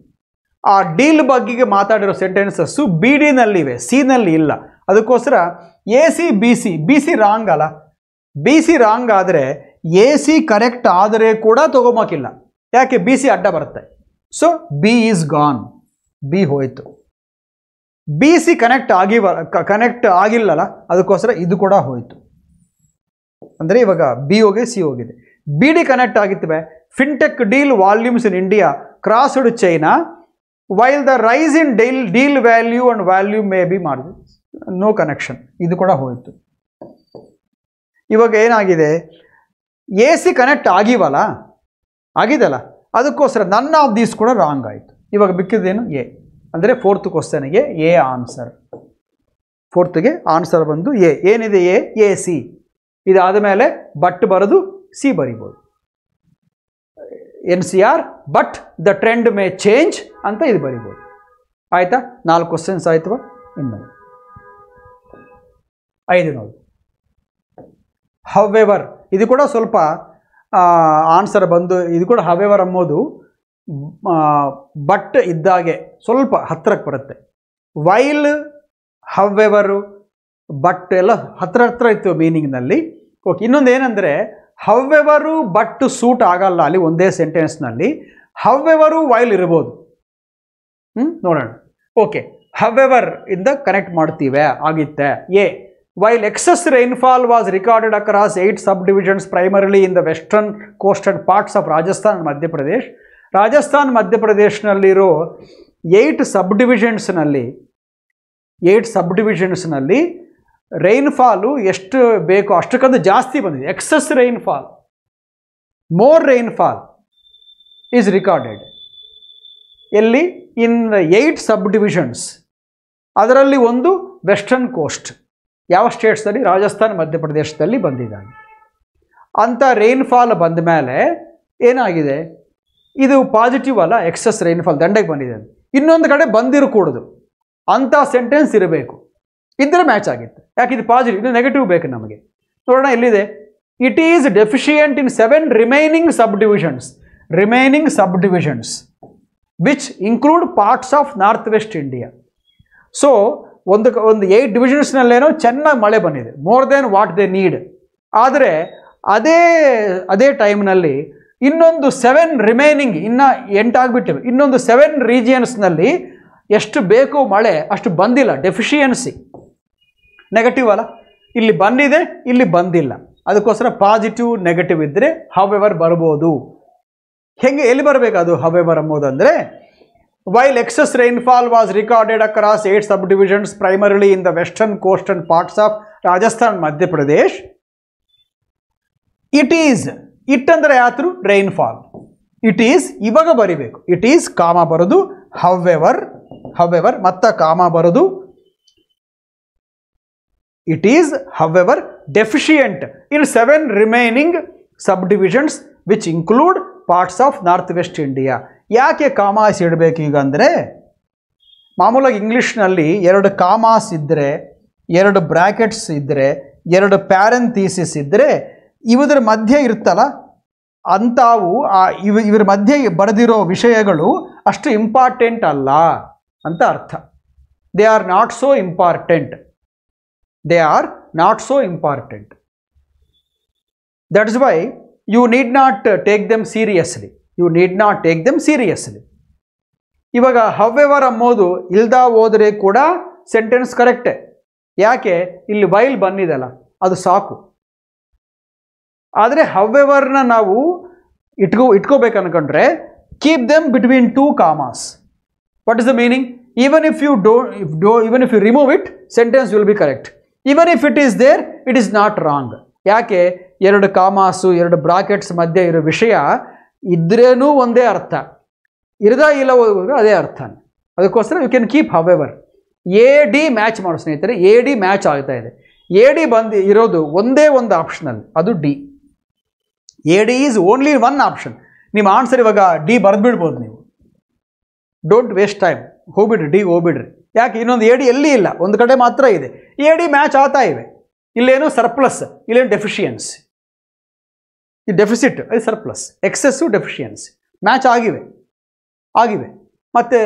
ಆ ಡೀಲ್ ಬಗ್ಗೆಗೆ ಮಾತಾಡಿರೋ ಸೆಂಟೆನ್ಸಸ್ಸು ಬಿ ಡಿನಲ್ಲಿವೆ ಸಿನಲ್ಲಿ ಇಲ್ಲ ಅದಕ್ಕೋಸ್ಕರ A C B C B C wrong ಅಲ್ಲ ಬಿ ಸಿ ರಾಂಗ್ ಆದರೆ ಎ ಸಿ ಕರೆಕ್ಟ್ ಆದರೆ ಕೂಡ ತೊಗೊಂಬೋಕಿಲ್ಲ ಯಾಕೆ ಬಿ ಸಿ ಅಡ್ಡ ಬರುತ್ತೆ so B is gone B ಹೋಯಿತು ಬಿ ಸಿ ಕನೆಕ್ಟ್ ಆಗಿ ಕನೆಕ್ಟ್ ಆಗಿಲ್ಲಲ್ಲ ಅದಕ್ಕೋಸ್ಕರ ಇದು ಕೂಡ ಹೋಯಿತು ಅಂದರೆ ಇವಾಗ ಬಿ ಹೋಗಿ ಸಿ ಹೋಗಿದೆ ಬಿ ಡಿ ಕನೆಕ್ಟ್ ಆಗಿತ್ತವೆ fintech deal volumes in India crossed China while the rise in deal deal value and value may be margins no connection ಇದು ಕೂಡ ಹೋಯಿತು ಇವಾಗ ಏನಾಗಿದೆ ಎ ಸಿ ಕನೆಕ್ಟ್ ಆಗಿವಲ್ಲ ಆಗಿದೆಯಲ್ಲ ಅದಕ್ಕೋಸ್ಕರ ನನ್ನ ಆಫ್ ದೀಸ್ ಕೂಡ ರಾಂಗ್ ಆಯಿತು ಇವಾಗ ಬಿಕ್ಕಿದ್ದೇನು ಎ ಅಂದರೆ ಫೋರ್ತ್ ಕ್ವಶನಿಗೆ ಎ ಆನ್ಸರ್ ಫೋರ್ತ್ಗೆ ಆನ್ಸರ್ ಬಂದು ಎ ಏನಿದೆ ಎ ಎ ಸಿ ಇದಾದ ಮೇಲೆ ಬಟ್ ಬರೆದು ಸಿ ಬರಿಬೋದು N C R but the trend may change ಅಂತ ಇದು ಬರಿಬೋದು ಆಯಿತಾ ನಾಲ್ಕು ಕ್ವಶನ್ಸ್ ಆಯಿತು ಇನ್ನೊಂದು ಐದು ನೋಡಿ ಹವೆವರ್ ಇದು ಕೂಡ ಸ್ವಲ್ಪ ಆನ್ಸರ್ ಬಂದು ಇದು ಕೂಡ ಹವೆವರ್ ಅಂಬೋದು ಬಟ್ ಇದ್ದಾಗೆ ಸ್ವಲ್ಪ ಹತ್ತಿರಕ್ಕೆ ಬರುತ್ತೆ ವೈಲ್ ಹವೆವರು ಬಟ್ ಎಲ್ಲ ಹತ್ರ ಹತ್ರ ಇತ್ತು ಮೀನಿಂಗ್ನಲ್ಲಿ ಓಕೆ ಇನ್ನೊಂದು ಏನಂದರೆ ಹವೆವರು ಬಟ್ ಸೂಟ್ ಆಗಲ್ಲ ಅಲ್ಲಿ ಒಂದೇ ಸೆಂಟೆನ್ಸ್ನಲ್ಲಿ ಹವೆವರು ವೈಲ್ ಇರ್ಬೋದು ಹ್ಞೂ ನೋಡೋಣ ಓಕೆ ಹವೆವರ್ ಇಂದ ಕನೆಕ್ಟ್ ಮಾಡ್ತೀವಿ ಆಗಿತ್ತೆ A while excess rainfall was recorded across eight subdivisions primarily in in the western parts of Rajasthan and Madhya Pradesh, Rajasthan ಮಧ್ಯ ಪ್ರದೇಶನಲ್ಲಿರೋ ಏಯ್ಟ್ ಸಬ್ ಡಿವಿಷನ್ಸ್ನಲ್ಲಿ ಏಯ್ಟ್ ಸಬ್ ಡಿವಿಷನ್ಸ್ನಲ್ಲಿ ರೈನ್ಫಾಲು ಎಷ್ಟು ಬೇಕೋ ಅಷ್ಟಕ್ಕಂತ ಜಾಸ್ತಿ ಬಂದಿದೆ excess rainfall more rainfall is recorded ಎಲ್ಲಿ ಇನ್ ಏಯ್ಟ್ ಸಬ್ ಡಿವಿಷನ್ಸ್ ಅದರಲ್ಲಿ ಒಂದು ವೆಸ್ಟರ್ನ್ ಕೋಸ್ಟ್ ಯಾವ ಸ್ಟೇಟ್ಸಲ್ಲಿ ರಾಜಸ್ಥಾನ್ ಮಧ್ಯಪ್ರದೇಶದಲ್ಲಿ ಬಂದಿದ್ದಾನೆ ಅಂಥ ರೈನ್ಫಾಲ್ ಬಂದ ಮೇಲೆ ಏನಾಗಿದೆ ಇದು ಪಾಸಿಟಿವ್ ಅಲ್ಲ ಎಕ್ಸಸ್ ರೈನ್ಫಾಲ್ ದಂಡೆಗೆ ಬಂದಿದೆ ಇನ್ನೊಂದು ಕಡೆ ಬಂದಿರಕೂಡದು ಅಂಥ ಸೆಂಟೆನ್ಸ್ ಇರಬೇಕು ಇದ್ದರೆ ಮ್ಯಾಚ್ ಆಗಿತ್ತು ಯಾಕೆ ಇದು ಪಾಸಿಟಿವ್ ಇದು ನೆಗೆಟಿವ್ ಬೇಕು ನಮಗೆ ನೋಡೋಣ ಎಲ್ಲಿದೆ it is deficient in seven remaining subdivisions remaining subdivisions which include parts of northwest India so ಒಂದು ಒಂದು ಏಯ್ಟ್ ಡಿವಿಷನ್ಸ್ನಲ್ಲೇನೋ ಚೆನ್ನಾಗಿ ಮಳೆ ಬಂದಿದೆ more then what the need ಆದರೆ ಅದೇ ಅದೇ ಟೈಮ್ನಲ್ಲಿ ಇನ್ನೊಂದು ಸೆವೆನ್ ರಿಮೈನಿಂಗ್ ಇನ್ನು ಎಂಟಾಗಿಬಿಟ್ಟಿವೆ ಇನ್ನೊಂದು ಸೆವೆನ್ ರೀಜಿಯನ್ಸ್ನಲ್ಲಿ ಎಷ್ಟು ಬೇಕು ಮಳೆ ಅಷ್ಟು ಬಂದಿಲ್ಲ ಡೆಫಿಷಿಯನ್ಸಿ ನೆಗೆಟಿವ್ ಅಲ್ಲ ಇಲ್ಲಿ ಬಂದಿದೆ ಇಲ್ಲಿ ಬಂದಿಲ್ಲ ಅದಕ್ಕೋಸ್ಕರ ಪಾಸಿಟಿವ್ ನೆಗೆಟಿವ್ ಇದ್ದರೆ ಹವೆವರ್ ಬರ್ಬೋದು ಹೆಂಗೆ ಎಲ್ಲಿ ಬರಬೇಕು ಅದು ಹವೆವರ್ ಅಂಬೋದಂದರೆ While excess rainfall was recorded across 8 subdivisions primarily in the western coastal parts of Rajasthan, Madhya Pradesh, it rainfall. It is ಇವಾಗ ಬರಿಬೇಕು It is kama baradu. However, However, ಹವ್ಎವರ್ ಮತ್ತ ಕಾಮ it is however deficient in seven remaining subdivisions which include parts of northwest India. ಯಾಕೆ ಕಾಮಾಸ್ ಇಡಬೇಕು ಈಗ ಅಂದರೆ ಮಾಮೂಲಾಗಿ ಇಂಗ್ಲೀಷ್ನಲ್ಲಿ ಎರಡು ಕಾಮಾಸ್ ಇದ್ದರೆ ಎರಡು ಬ್ರ್ಯಾಕೆಟ್ಸ್ ಇದ್ದರೆ ಎರಡು ಪ್ಯಾರಂಥೀಸಿಸ್ ಇದ್ದರೆ ಇವರ ಮಧ್ಯೆ ಇರ್ತಲ್ಲ ಅಂಥವು ಆ ಇವ ಇವ್ರ ಮಧ್ಯೆ ಬರೆದಿರೋ ವಿಷಯಗಳು ಅಷ್ಟು ಇಂಪಾರ್ಟೆಂಟ್ ಅಲ್ಲ ಅಂತ ಅರ್ಥ they are not so important they are not so important that's why you need not take them seriously you need not take them seriously ಇವಾಗ ಹವ್ಯವರ್ ಅಂಬೋದು ಇಲ್ದ ಹೋದರೆ ಕೂಡ ಸೆಂಟೆನ್ಸ್ ಕರೆಕ್ಟೇ ಯಾಕೆ ಇಲ್ಲಿ ಬೈಲ್ ಬಂದಿದೆಲ್ಲ ಅದು ಸಾಕು ಆದರೆ ಹವ್ಯವರ್ನ ನಾವು ಇಟ್ಕೋ ಇಟ್ಕೋಬೇಕು ಅನ್ಕೊಂಡ್ರೆ keep them between two commas what is the meaning even if you do if do even if you remove it sentence will be correct even if it is there it is not wrong ಯಾಕೆ ಎರಡು ಕಾಮಾಸು ಎರಡು ಬ್ರಾಕೆಟ್ಸ್ ಮಧ್ಯೆ ಇರೋ ವಿಷಯ ಇದ್ರೇನು ಒಂದೇ ಅರ್ಥ ಇರದ ಇಲ್ಲವೋ ಅದೇ ಅರ್ಥ ಅದಕ್ಕೋಸ್ಕರ you can keep ever A D match ಮಾಡೋ ಸ್ನೇಹಿತರೆ ಎ ಡಿ ಮ್ಯಾಚ್ ಆಗ್ತಾ ಇದೆ ಎ ಡಿ ಬಂದು ಇರೋದು ಒಂದೇ ಒಂದು ಆಪ್ಷನಲ್ಲಿ ಅದು D A D is only one option ನಿಮ್ಮ ಆನ್ಸರ್ ಇವಾಗ ಡಿ ಬರೆದು ನೀವು ಡೋಂಟ್ ವೇಸ್ಟ್ ಟೈಮ್ ಹೋಗ್ಬಿಡ್ರಿ ಡಿ ಹೋಗ್ಬಿಡ್ರಿ ಯಾಕೆ ಇನ್ನೊಂದು ಎ ಡಿ ಎಲ್ಲಿ ಇಲ್ಲ ಒಂದು ಕಡೆ ಮಾತ್ರ ಇದೆ ಎ ಡಿ ಮ್ಯಾಚ್ ಆಗ್ತಾ ಇವೆ ಇಲ್ಲೇನು ಸರ್ಪ್ಲಸ್ ಇಲ್ಲೇನು ಡೆಫಿಷಿಯನ್ಸಿ ಈ ಡೆಫಿಸಿಟ್ ಅದು ಸರ್ಪ್ಲಸ್ ಎಕ್ಸೆಸ್ಸು ಡೆಫಿಷಿಯನ್ಸಿ ಮ್ಯಾಚ್ ಆಗಿವೆ ಆಗಿವೆ ಮತ್ತು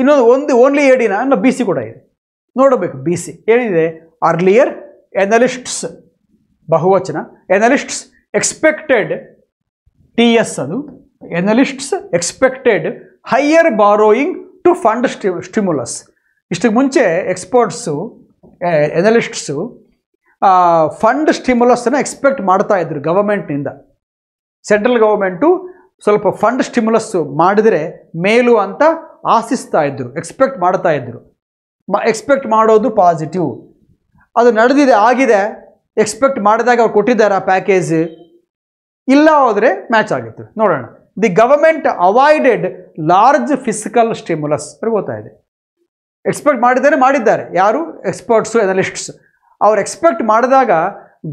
ಇನ್ನೊಂದು ಒಂದು ಓನ್ಲಿ ಡಿನ ಅನ್ನೋ ಬಿ ಸಿ ಕೂಡ ಇದೆ ನೋಡಬೇಕು ಬಿ ಸಿ ಏನಿದೆ ಅರ್ಲಿಯರ್ ಎನಲಿಸ್ಟ್ಸ್ ಬಹುವಚನ ಎನಲಿಸ್ಟ್ಸ್ ಎಕ್ಸ್ಪೆಕ್ಟೆಡ್ ಟಿ ಎಸ್ ಅದು analysts expected higher borrowing to fund ಸ್ಟಿ ಸ್ಟಿಮ್ಯುಲಸ್ ಇಷ್ಟಕ್ಕೆ ಮುಂಚೆ ಎಕ್ಸ್ಪರ್ಟ್ಸು ಎನಲಿಸ್ಟ್ಸು ಫಂಡ್ ಸ್ಟಿಮ್ಯುಲಸ್ಸನ್ನು ಎಕ್ಸ್ಪೆಕ್ಟ್ ಮಾಡ್ತಾ ಇದ್ರು ಗವರ್ಮೆಂಟ್ನಿಂದ ಸೆಂಟ್ರಲ್ ಗೌರ್ಮೆಂಟು ಸ್ವಲ್ಪ ಫಂಡ್ ಸ್ಟಿಮ್ಯುಲಸ್ ಮಾಡಿದರೆ ಮೇಲು ಅಂತ ಆಶಿಸ್ತಾ ಇದ್ದರು ಎಕ್ಸ್ಪೆಕ್ಟ್ ಮಾಡ್ತಾ ಇದ್ದರು ಮ ಎಕ್ಸ್ಪೆಕ್ಟ್ ಮಾಡೋದು ಪಾಸಿಟಿವ್ ಅದು ನಡೆದಿದೆ ಆಗಿದೆ ಎಕ್ಸ್ಪೆಕ್ಟ್ ಮಾಡಿದಾಗ ಅವ್ರು ಕೊಟ್ಟಿದ್ದಾರೆ ಆ ಪ್ಯಾಕೇಜ್ ಇಲ್ಲ ಹೋದರೆ ಮ್ಯಾಚ್ ಆಗಿತ್ತು ನೋಡೋಣ the government avoided large fiscal stimulus ಗೊತ್ತಾಯಿದೆ ಎಕ್ಸ್ಪೆಕ್ಟ್ ಮಾಡಿದ್ದಾರೆ ಮಾಡಿದ್ದಾರೆ ಯಾರು ಎಕ್ಸ್ಪರ್ಟ್ಸು ಎನಲಿಸ್ಟ್ಸ್ ಅವ್ರು ಎಕ್ಸ್ಪೆಕ್ಟ್ ಮಾಡಿದಾಗ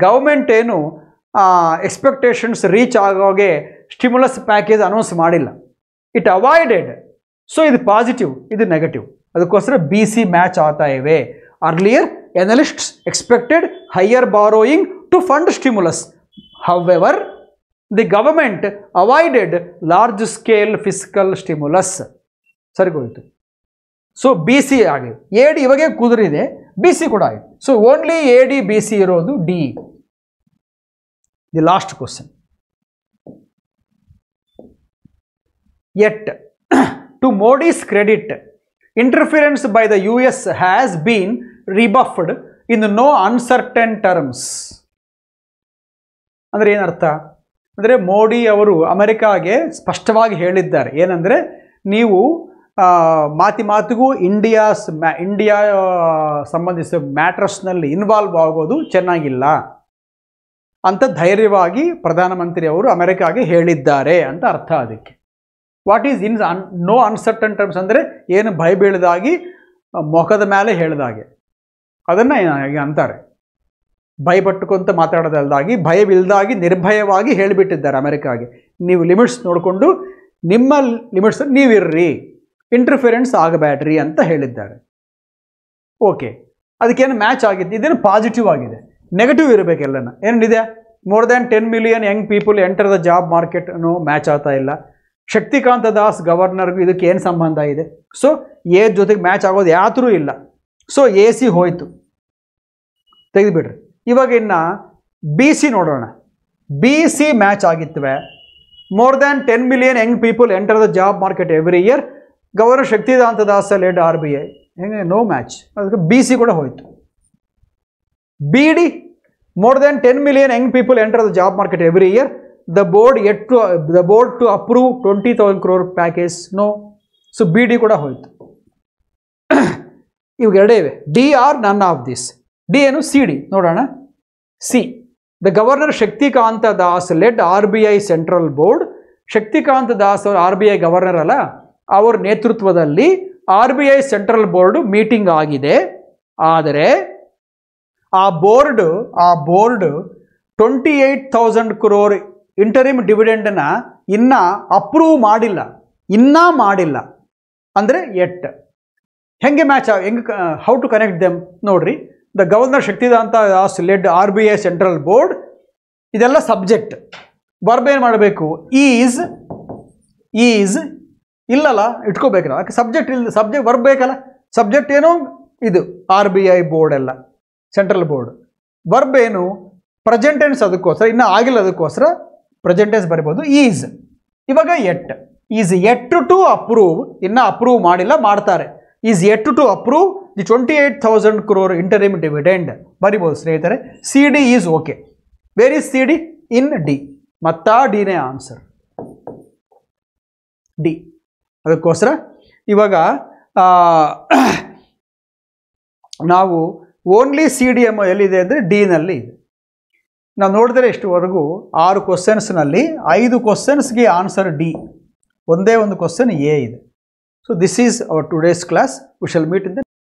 ಗೌರ್ಮೆಂಟ್ ಏನು ಎಕ್ಸ್ಪೆಕ್ಟೇಷನ್ಸ್ ರೀಚ್ ಆಗೋಗೆ ಸ್ಟಿಮ್ಯುಲಸ್ ಪ್ಯಾಕೇಜ್ ಅನೌನ್ಸ್ ಮಾಡಿಲ್ಲ ಇಟ್ ಅವಾಯ್ಡೆಡ್ ಸೊ ಇದು ಪಾಸಿಟಿವ್ ಇದು ನೆಗೆಟಿವ್ ಅದಕ್ಕೋಸ್ಕರ ಬಿ ಸಿ ಮ್ಯಾಚ್ ಆಗ್ತಾ ಇವೆ earlier analysts expected higher borrowing to fund stimulus however the government avoided large scale fiscal stimulus ಸರಿಗೋಯಿತು ಸೊ ಬಿ ಸಿ ಆಗಿದೆ ಎ ಡಿ ಇವಾಗೇ ಕುದುರಿದೆ ಬಿ ಸಿ ಕೂಡ ಆಗಿದೆ so only A D B C ಇರೋದು D last last yet to Moody's credit credit by the U S has been rebuffed in no uncertain terms ಅಂದರೆ ಏನರ್ಥ ಅಂದರೆ ಮೋಡಿ ಅವರು ಅಮೆರಿಕಾಗೆ ಸ್ಪಷ್ಟವಾಗಿ ಹೇಳಿದ್ದಾರೆ ಏನಂದರೆ ನೀವು ಮಾತಿ ಮಾತಿಗೂ ಇಂಡಿಯಾಸ್ ಮ್ಯಾ ಇಂಡಿಯಾ ಸಂಬಂಧಿಸಿದ ಮ್ಯಾಟ್ರಸ್ನಲ್ಲಿ ಇನ್ವಾಲ್ವ್ ಆಗೋದು ಚೆನ್ನಾಗಿಲ್ಲ ಅಂತ ಧೈರ್ಯವಾಗಿ ಪ್ರಧಾನಮಂತ್ರಿ ಅವರು ಅಮೆರಿಕಾಗೆ ಹೇಳಿದ್ದಾರೆ ಅಂತ ಅರ್ಥ ಅದಕ್ಕೆ ವಾಟ್ ಈಸ್ ಇನ್ಸ್ ಅನ್ ನೋ ಅನ್ಸರ್ಟನ್ ಟರ್ಮ್ಸ್ ಅಂದರೆ ಏನು ಭಯ ಬೀಳದಾಗಿ ಮೊಕದ ಮೇಲೆ ಹೇಳಿದಾಗೆ ಅದನ್ನು ಅಂತಾರೆ ಭಯಪಟ್ಟುಕೊಂತ ಮಾತಾಡೋದಲ್ದಾಗಿ ಭಯವಿಲ್ಲದಾಗಿ ನಿರ್ಭಯವಾಗಿ ಹೇಳಿಬಿಟ್ಟಿದ್ದಾರೆ ಅಮೆರಿಕಾಗೆ ನೀವು ಲಿಮಿಟ್ಸ್ ನೋಡಿಕೊಂಡು ನಿಮ್ಮ ಲಿಮಿಟ್ಸ್ ನೀವಿರ್ರಿ ಇಂಟರ್ಫಿರೆನ್ಸ್ ಆಗಬೇಡ್ರಿ ಅಂತ ಹೇಳಿದ್ದಾರೆ ಓಕೆ ಅದಕ್ಕೇನು ಮ್ಯಾಚ್ ಆಗಿದ್ದು ಇದೇನು ಪಾಸಿಟಿವ್ ಆಗಿದೆ ನೆಗೆಟಿವ್ ಇರಬೇಕು ಎಲ್ಲನ ಏನಿದೆ more than ten million young people enter the job market match ಆಗ್ತಾ ಇಲ್ಲ ಶಕ್ತಿಕಾಂತ ದಾಸ್ ಗವರ್ನರ್ಗೂ ಇದಕ್ಕೆ ಏನು ಸಂಬಂಧ ಇದೆ ಸೊ ಏಜ್ ಜೊತೆಗೆ ಮ್ಯಾಚ್ ಆಗೋದು ಯಾತ್ರೂ ಇಲ್ಲ ಸೊ ಎ ಸಿ ಹೋಯ್ತು ತೆಗೆದುಬಿಡ್ರಿ ಇವಾಗ ಇನ್ನು ಬಿ ಸಿ ನೋಡೋಣ ಬಿ ಸಿ ಮ್ಯಾಚ್ ಆಗಿತ್ವೆ more than ten million young people enter the job market every year governor Shaktikanta Das led R B I ಹೆಂಗೆ ನೋ ಮ್ಯಾಚ್ ಅದಕ್ಕೆ ಬಿ ಸಿ ಕೂಡ ಹೋಯಿತು BD, more than 10 million young people enter the job market every year. The board yet to, the board to approve 20,000 crore package, no. So BD could have held. You get away. D or none of this. D and CD, no, C. The governor Shakti Kanta Das led RBI central board. Shakti Kanta Das or RBI governor ala. Our Netrutvadali, RBI central board meeting agi de. Adre. A board a board twenty eight thousand crore interim ಡಿವಿಡೆಂಡನ್ನ ಇನ್ನೂ ಅಪ್ರೂವ್ ಮಾಡಿಲ್ಲ ಇನ್ನೂ ಮಾಡಿಲ್ಲ ಅಂದರೆ ಎಟ್ ಹೆಂಗೆ ಮ್ಯಾಚ್ ಹೆಂಗೆ ಹೌ ಟು ಕನೆಕ್ಟ್ ದೆಮ್ ನೋಡ್ರಿ the governor Shaktikanta Das led R B I central board ಇದೆಲ್ಲ ಸಬ್ಜೆಕ್ಟ್ ಬರ್ಬೇನು ಮಾಡಬೇಕು ಈಸ್ ಈಸ್ ಇಲ್ಲಲ್ಲ ಇಟ್ಕೋಬೇಕು ನಾವು ಯಾಕೆ ಸಬ್ಜೆಕ್ಟ್ ಇಲ್ಲ ಸಬ್ಜೆಕ್ಟ್ ಬರಬೇಕಲ್ಲ ಸಬ್ಜೆಕ್ಟ್ ಏನು ಇದು ಆರ್ ಬಿ ಐ ಬೋರ್ಡ್ ಎಲ್ಲ ಸೆಂಟ್ರಲ್ ಬೋರ್ಡ್ ವರ್ಬ್ ಏನು ಪ್ರೆಸೆಂಟೆನ್ಸ್ ಅದಕ್ಕೋಸ್ಕರ ಇನ್ನು ಆಗಿಲ್ಲ ಅದಕ್ಕೋಸ್ಕರ ಪ್ರೆಸೆಂಟೆನ್ಸ್ ಬರಿಬೋದು ಈಸ್ ಇವಾಗ yet is yet to approve ಇನ್ನು ಅಪ್ರೂವ್ ಮಾಡಿಲ್ಲ ಮಾಡ್ತಾರೆ is yet to approve the twenty eight thousand crore interim dividend ಬರಿಬೋದು ಸ್ನೇಹಿತರೆ C D is okay where is C D in D ಮತ್ತ ಡಿನೇ ಆನ್ಸರ್ ಡಿ ಅದಕ್ಕೋಸ್ಕರ ಇವಾಗ [coughs] ನಾವು ಓನ್ಲಿ ಸಿ ಡಿ ಎಮ್ ಎಲ್ಲಿದೆ ಅಂದರೆ ಡಿನಲ್ಲಿ ಇದೆ ನಾವು ನೋಡಿದರೆ ಇಷ್ಟುವರೆಗೂ ಆರು ಕ್ವಶನ್ಸ್ನಲ್ಲಿ ಐದು ಕ್ವಶನ್ಸ್ಗೆ ಆನ್ಸರ್ ಡಿ ಒಂದೇ ಒಂದು ಕ್ವಶನ್ ಎ ಇದೆ so this is our today's class we shall meet in the